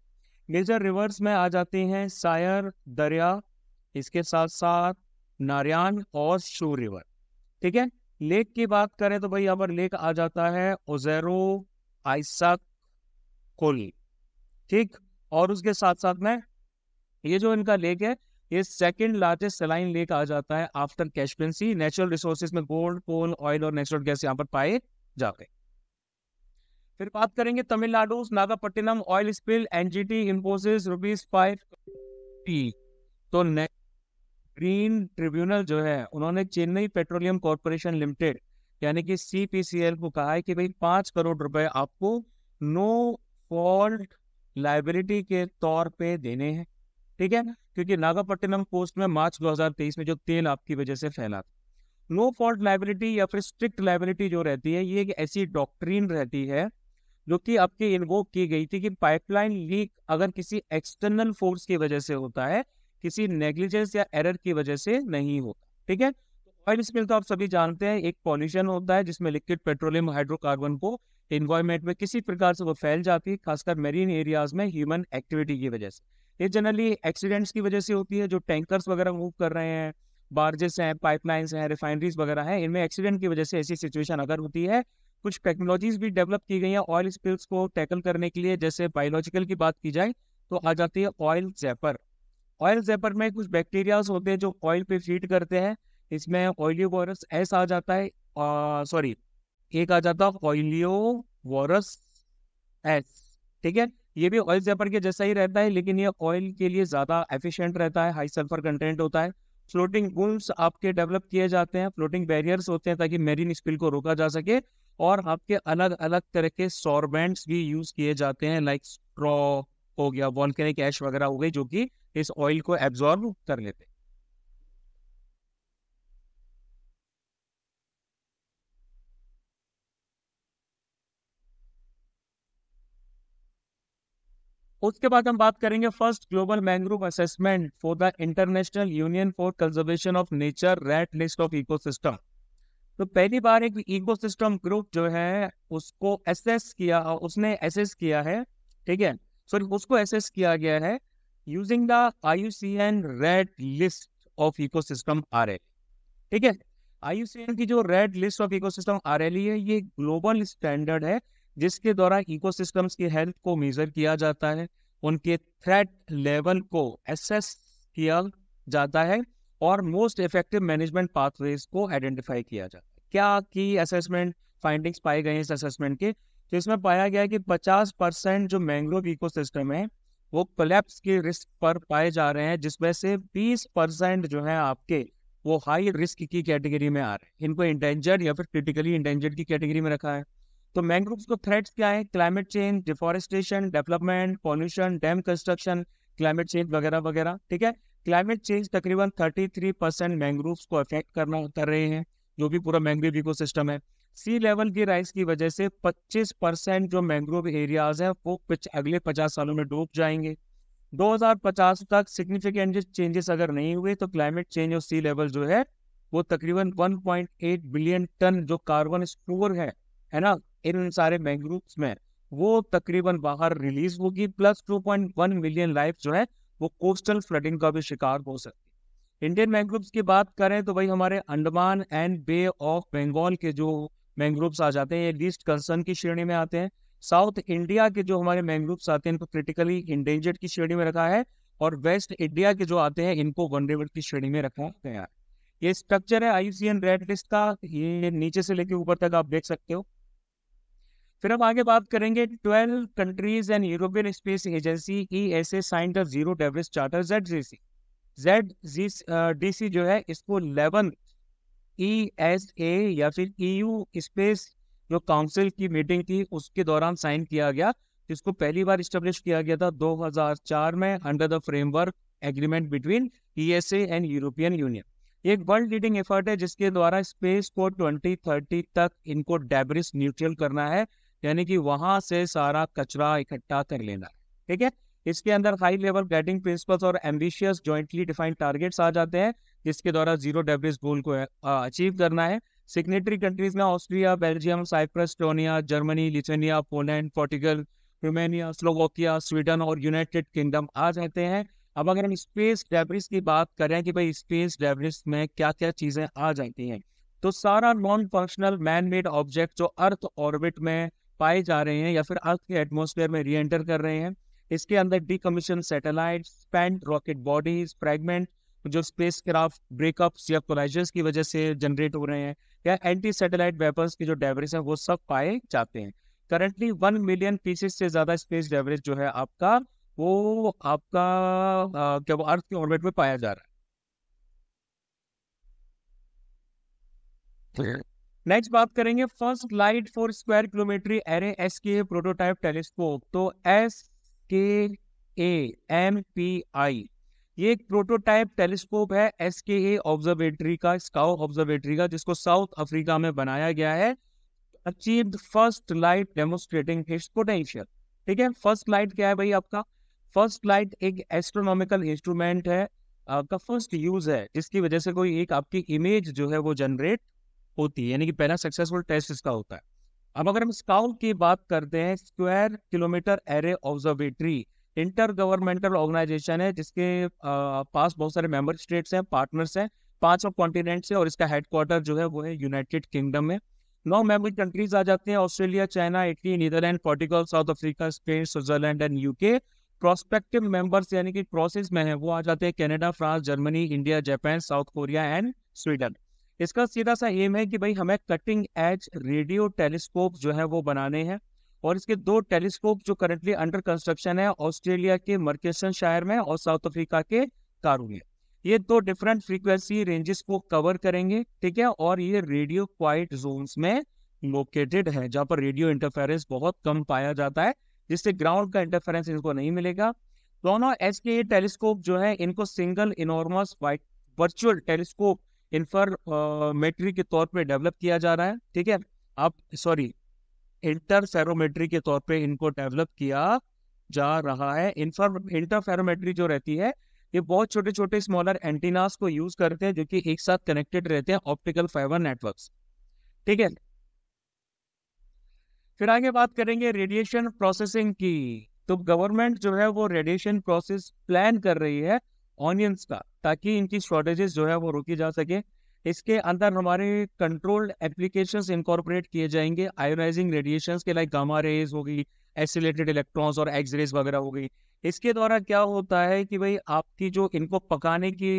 मेजर रिवर्स में आ जाती हैं सायर दरिया इसके साथ साथ नारायण और शो रिवर ठीक है लेक की बात करें तो भाई अमर लेक आ जाता है ओजेरो आइसक कोली ठीक और उसके साथ साथ में ये जो इनका लेक है ये सेकंड लार्जेस्ट सलाइन लेक आ जाता है आफ्टर कैशपेंसी नेचुरल रिसोर्सेज में गोल्ड कोल ऑयल और नेचुरल गैस यहाँ पर पाए जाते फिर बात करेंगे Tamil Nadu Nagapattinam oil spill NGT imposes rupees five तो नेक्स्ट ग्रीन ट्रिब्यूनल जो है उन्होंने चेन्नई पेट्रोलियम कॉरपोरेशन लिमिटेड यानी कि सीपीसीएल को कहा है कि भाई पाँच करोड़ रुपए आपको नो फॉल्ट लाइबिलिटी के तौर पे देने हैं ठीक है क्योंकि नागापट्टिनम पोस्ट में मार्च 2023 में जो तेल आपकी वजह से फैला था नो फॉल्ट लाइबिलिटी या फिर स्ट्रिक्ट लाइबिलिटी जो रहती है ये एक ऐसी डॉक्ट्रीन रहती है जो कि आपकी इन्वोक की गई थी कि पाइपलाइन लीक अगर किसी एक्सटर्नल फोर्स की वजह से होता है किसी नेग्लिजेंस या एरर की वजह से नहीं होता ठीक है ऑयल स्पिल तो आप सभी जानते हैं एक पॉल्यूशन होता है जिसमें लिक्विड पेट्रोलियम हाइड्रोकार्बन को इन्वायरमेंट में किसी प्रकार से वो फैल जाती है खासकर मेरीन एरियाज में ह्यूमन एक्टिविटी की वजह से ये जनरली एक्सीडेंट्स की वजह से होती है जो टैंकर्स वगैरह मूव कर रहे हैं बार्जेस हैं पाइपलाइंस हैं रिफाइनरीज वगैरह हैं इनमें एक्सीडेंट की वजह से ऐसी सिचुएशन अगर होती है कुछ टेक्नोलॉजीज भी डेवलप की गई हैं ऑयल स्पिल्स को टैकल करने के लिए जैसे बायोलॉजिकल की बात की जाए तो आ जाती है ऑयल जैपर ऑयल जेपर में कुछ बैक्टीरियाज होते हैं जो ऑयल पे फीड करते हैं इसमें ऑयलियोवोरस एस आ जाता है सॉरी एक आ जाता है ऑयलियो वॉरस एस ठीक है ये भी ऑयल जेपर के जैसा ही रहता है लेकिन ये ऑयल के लिए ज़्यादा एफिशिएंट रहता है हाई सल्फर कंटेंट होता है फ्लोटिंग गुल्स आपके डेवलप किए जाते हैं फ्लोटिंग बैरियर्स होते हैं ताकि मेरीन स्पिल को रोका जा सके और आपके अलग अलग तरह के सॉर्बेंट्स भी यूज किए जाते हैं लाइक स्ट्रॉ हो गया वॉल्केनिक एश वगैरह हो गई जो कि इस ऑयल को एब्जॉर्ब कर लेते उसके बाद हम बात करेंगे first global mangrove assessment for the international union for conservation of nature red list of ecosystem तो पहली बार एक इकोसिस्टम ग्रुप जो है उसको एसेस किया उसने एसेस किया है ठीक है सॉरी उसको एसेस किया गया है using the IUCN red list of ecosystem RL ठीक है आईयूसीएन की जो red list of ecosystem RL है ये ग्लोबल स्टैंडर्ड है जिसके द्वारा इकोसिस्टम्स की हेल्थ को मेजर किया जाता है उनके थ्रेट लेवल को एसेस किया जाता है और मोस्ट इफेक्टिव मैनेजमेंट पाथवेज को आइडेंटिफाई किया जाता है क्या की असेसमेंट फाइंडिंग्स पाए गए इस असेसमेंट के तो इसमें पाया गया कि 50 परसेंट जो मैंग्रोव इकोसिस्टम है वो कलेप्स के रिस्क पर पाए जा रहे हैं जिसमें से 20 परसेंट जो है आपके वो हाई रिस्क की कैटेगरी में आ रहे हैं इनको इंडेंजर्ड या फिर क्रिटिकली इंडेंजर्ड की कैटेगरी में रखा है तो मैंग्रोव्स को थ्रेट्स क्या है climate change deforestation development pollution dam construction climate change वगैरह वगैरह ठीक है क्लाइमेट चेंज तकरीबन थ्री परसेंट मैंग्रोव्स को अफेक्ट करना कर रहे हैं जो भी पूरा मैंग्रोव इको सिस्टम है सी लेवल की राइस की वजह से 25 परसेंट जो मैंग्रोव एरियाज हैं वो अगले 50 सालों में डूब जाएंगे 2050 तक सिग्निफिकेंट चेंजेस अगर नहीं हुए तो क्लाइमेट चेंज और सी लेवल जो है वो तकरीबन 1.8 बिलियन टन जो कार्बन स्टोर है है ना इन सारे मैंग्रोव में वो तकरीबन बाहर रिलीज होगी प्लस 2.1 मिलियन लाइफ जो है वो कोस्टल फ्लडिंग का भी शिकार हो सकती है इंडियन मैंग्रोव्स की बात करें तो भाई हमारे Andaman and bay of Bengal के जो मैंग्रोव्स आ जाते हैं ये लीस्ट कंसर्न की श्रेणी में आते हैं साउथ इंडिया के जो हमारे मैंग्रोव्स आते हैं इनको क्रिटिकली इंडेंजर्ड की श्रेणी में रखा है और वेस्ट इंडिया के जो आते हैं इनको वनरेबल की श्रेणी में रखा गया है ये स्ट्रक्चर है आईसीएन रेड लिस्ट का ये नीचे से लेके ऊपर तक आप देख सकते हो फिर हम आगे बात करेंगे twelve countries and European space agency E S A sign the zero debris charter Z G C Z G D C जो है इसको लेवन ई एस ए या फिर ई यू स्पेस जो काउंसिल की मीटिंग थी उसके दौरान साइन किया गया जिसको पहली बार स्टेब्लिश किया गया था 2004 में under the framework agreement between a and European Union एक वर्ल्ड लीडिंग एफर्ट है जिसके द्वारा स्पेस को 2030 तक इनको डेबरिस न्यूट्रल करना है यानी कि वहां से सारा कचरा इकट्ठा कर लेना ठीक है इसके अंदर हाई लेवल गाइडिंग प्रिंसिपल्स और एम्बिशियस ज्वाइंटली डिफाइंड टारगेट्स आ जाते हैं जिसके द्वारा जीरो डेब्रिज गोल को अचीव करना है सिग्नेटरी कंट्रीज में Austria Belgium Cyprus Estonia Germany Lithuania Poland Portugal Romania Slovakia Sweden और यूनाइटेड किंगडम आ जाते हैं अब अगर हम स्पेस डेब्रिज की बात करें कि भाई स्पेस डेब्रिज में क्या क्या चीज़ें आ जाती हैं तो सारा non functional man made object जो अर्थ ऑर्बिट में पाए जा रहे हैं या फिर अर्थ के एटमोसफेयर में री एंटर कर रहे हैं इसके अंदर decommission satellite spent rocket bodies fragment जो स्पेस क्राफ्ट ब्रेकअप्स या कोलाइजर्स की वजह से जनरेट हो रहे हैं या एंटी सैटेलाइट वेपर्स के जो डेवरेज हैं वो सब पाए जाते हैं करंटली वन मिलियन पीसेस से ज़्यादा स्पेस डेवरेज जो है आपका वो आपका आ, क्या वो अर्थ के ऑर्बिट में पाया जा रहा है नेक्स्ट बात करेंगे first light for square kilometre array S K prototype telescope तो S K A M P I ये एक प्रोटोटाइप टेलीस्कोप है एस के ए ऑब्जर्वेटरी का स्काउ ऑब्जर्वेटरी का जिसको साउथ अफ्रीका में बनाया गया है achieve first light demonstrating his potential ठीक है फर्स्ट लाइट क्या है भाई आपका फर्स्ट लाइट एक एस्ट्रोनॉमिकल इंस्ट्रूमेंट है का फर्स्ट यूज है जिसकी वजह से कोई एक आपकी इमेज जो है वो जनरेट होती है यानी कि पहला सक्सेसफुल टेस्ट इसका होता है अब अगर हम स्काउ की बात करते हैं square kilometre array observatory inter governmental organisation है जिसके पास बहुत सारे मेंबर स्टेट्स हैं पार्टनर्स हैं पांच और कॉन्टिनेंट से और इसका हेडक्वार्टर जो है वो है यूनाइटेड किंगडम में नौ मेंबर कंट्रीज आ जाते हैं Australia China Italy Netherland Portugal South Africa Spain Switzerland and UK prospective members यानी कि प्रोसेस में है वो आ जाते हैं Canada France Germany India Japan South Korea and Sweden इसका सीधा सा एम है कि भाई हमें कटिंग एज रेडियो टेलीस्कोप जो है वो बनाने हैं और इसके दो टेलीस्कोप जो करंटली अंडर कंस्ट्रक्शन है ऑस्ट्रेलिया के मर्केसन शहर में और साउथ अफ्रीका के कारू में ये दो डिफरेंट फ्रीक्वेंसी रेंजेस को कवर करेंगे ठीक है और ये रेडियो क्वाइट जोन में लोकेटेड है जहाँ पर रेडियो इंटरफेरेंस बहुत कम पाया जाता है जिससे ग्राउंड का इंटरफेरेंस इनको नहीं मिलेगा दोनों एच के टेलीस्कोप जो है इनको single enormous virtual telescope interferometry के तौर पे डेवलप किया जा रहा है ठीक है अब सॉरी इंटरफेरोमेट्री के तौर पे इनको डेवलप किया जा रहा है इंटरफेरोमेट्री जो रहती है ये बहुत छोटे छोटे स्मॉलर एंटीनास को यूज करते हैं जो कि एक साथ कनेक्टेड रहते हैं ऑप्टिकल फाइबर नेटवर्क ठीक है फिर आगे बात करेंगे रेडिएशन प्रोसेसिंग की तो गवर्नमेंट जो है वो रेडिएशन प्रोसेस प्लान कर रही है ऑनियंस का ताकि इनकी शॉर्टेजेस जो है वो रोकी जा सके इसके अंदर हमारे कंट्रोल्ड एप्लीकेशंस इनकॉर्पोरेट किए जाएंगे आयोनाइजिंग रेडिएशन के लाइक गामा रेज होगी एसिलेटेड इलेक्ट्रॉन्स और एक्स रेज वगैरह हो गई इसके द्वारा क्या होता है कि भाई आपकी जो इनको पकाने की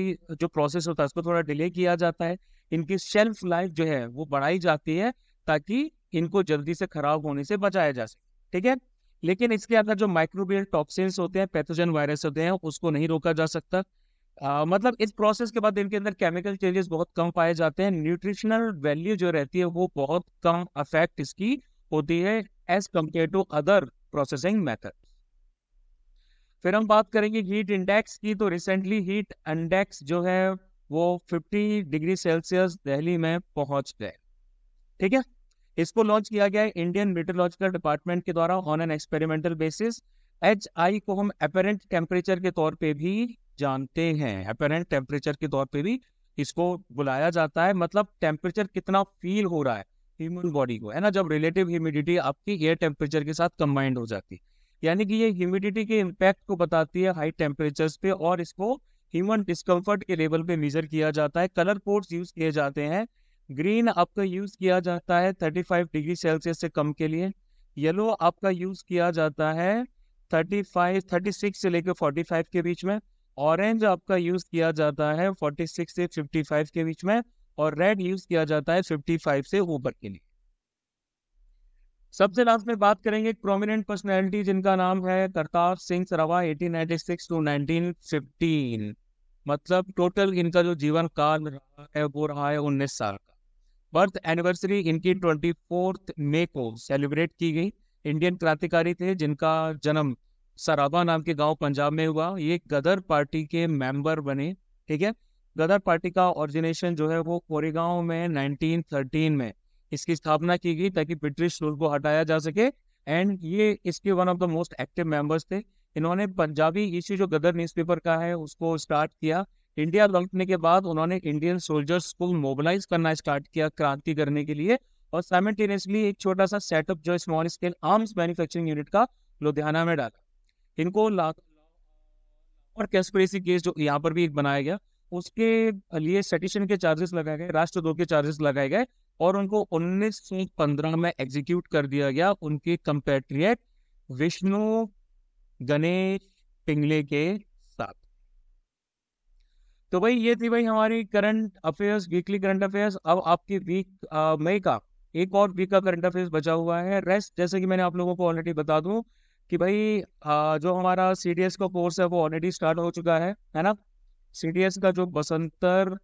जो प्रोसेस होता है उसको थोड़ा डिले किया जाता है इनकी शेल्फ लाइफ जो है वो बढ़ाई जाती है ताकि इनको जल्दी से खराब होने से बचाया जा सके ठीक है लेकिन इसके अंदर जो माइक्रोबियल टॉक्सिन्स होते हैं पैथोजन वायरस होते हैं उसको नहीं रोका जा सकता आ, मतलब इस प्रोसेस के बाद इनके अंदर केमिकल चेंजेस बहुत कम पाए जाते हैं न्यूट्रिशनल वैल्यू जो रहती है वो बहुत कम अफेक्ट इसकी होती है as compared to other processing method फिर हम बात करेंगे हीट इंडेक्स की तो रिसेंटली हीट इंडेक्स जो है वो 50 डिग्री सेल्सियस दिल्ली में पहुंच गए ठीक है इसको लॉन्च किया गया है इंडियन मेट्रोलॉजिकल डिपार्टमेंट के द्वारा on an experimental basis H I को हम अपेरेंट टेम्परेचर के तौर पे भी जानते हैं अपेरेंट टेम्परेचर के तौर पे भी इसको बुलाया जाता है मतलब टेम्परेचर कितना फील हो रहा है ह्यूमन बॉडी को है ना जब रिलेटिव ह्यूमिडिटी आपकी एयर टेम्परेचर के साथ कंबाइंड हो जाती है यानी कि ये ह्यूमिडिटी के इम्पैक्ट को बताती है हाई टेम्परेचर पे और इसको ह्यूमन डिस्कम्फर्ट के लेवल पे मेजर किया जाता है कलर कोड्स यूज किए जाते हैं ग्रीन आपका यूज किया जाता है 35 डिग्री सेल्सियस से कम के लिए येलो आपका यूज किया जाता है 35 36 से लेकर 45 के बीच में ऑरेंज आपका यूज किया जाता है 46 से 55 के बीच में और रेड यूज किया जाता है 55 से ऊपर के लिए सबसे लास्ट में बात करेंगे एक प्रोमिनेंट पर्सनैलिटी जिनका नाम है करतार सिंह सरावा 1896 टू 1915 मतलब टोटल इनका जो जीवन काल रहा है वो रहा है उन्नीस साल का बर्थ एनिवर्सरी इनकी ट्वेंटी फोर्थ मे को सेलिब्रेट की गई इंडियन क्रांतिकारी थे जिनका जन्म सराबा नाम के गांव पंजाब में हुआ ये गदर पार्टी के मेंबर बने ठीक है गदर पार्टी का ऑरिजिनेशन जो है वो कोरेगांव में 1913 में इसकी स्थापना की गई ताकि ब्रिटिश रूल को हटाया जा सके एंड ये इसके one of the most active members थे इन्होंने पंजाबी इश्यू जो गदर न्यूज़पेपर का है उसको स्टार्ट किया इंडिया लौटने के बाद उन्होंने इंडियन सोल्जर्स को मोबिलाइज करना स्टार्ट किया क्रांति करने के लिए और साइमल्टेनियसली एक छोटा सा सेटअप जो small scale arms manufacturing unit का लुधियाना में डाला इनको ला और कैसपरेसी केस जो यहाँ पर भी एक बनाया गया उसके लिए सेटिशन के चार्जेस लगाए गए राष्ट्रद्रोह के चार्जेस लगाए गए और उनको 1915 में एग्जीक्यूट कर दिया गया उनके कंपेट्रियट विष्णु गणेश पिंगले के साथ तो भाई ये थी भाई हमारी current affairs weekly current affairs अब आपके वीक मई का एक और वीक का करंट अफेयर्स बचा हुआ है रेस्ट जैसे कि मैंने आप लोगों को ऑलरेडी बता दूं कि भाई आ, जो हमारा सी का कोर्स है वो ऑलरेडी स्टार्ट हो चुका है है ना सी का जो बसंतर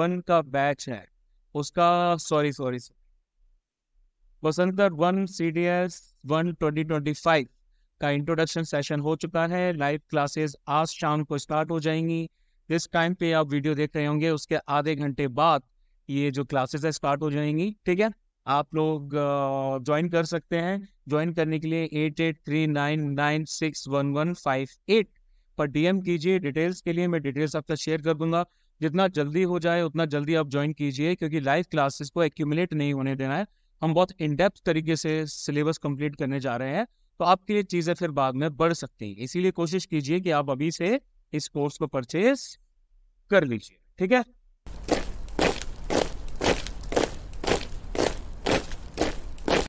वन का बैच है उसका सॉरी सॉरी बसंतर one C D S one twenty twenty five का इंट्रोडक्शन सेशन हो चुका है लाइव क्लासेस आज शाम को स्टार्ट हो जाएंगी जिस टाइम पे आप वीडियो देख रहे होंगे उसके आधे घंटे बाद ये जो क्लासेस है स्टार्ट हो जाएंगी ठीक है आप लोग ज्वाइन कर सकते हैं ज्वाइन करने के लिए eight eight three nine nine six one one five eight पर डीएम कीजिए डिटेल्स के लिए मैं डिटेल्स आपका शेयर कर दूंगा जितना जल्दी हो जाए उतना जल्दी आप ज्वाइन कीजिए क्योंकि लाइव क्लासेस को एक्यूमुलेट नहीं होने देना है हम बहुत इनडेप्थ तरीके से सिलेबस कंप्लीट करने जा रहे हैं तो आपके लिए चीज़ें फिर बाद में बढ़ सकती हैं इसीलिए कोशिश कीजिए कि आप अभी से इस कोर्स को परचेज कर लीजिए ठीक है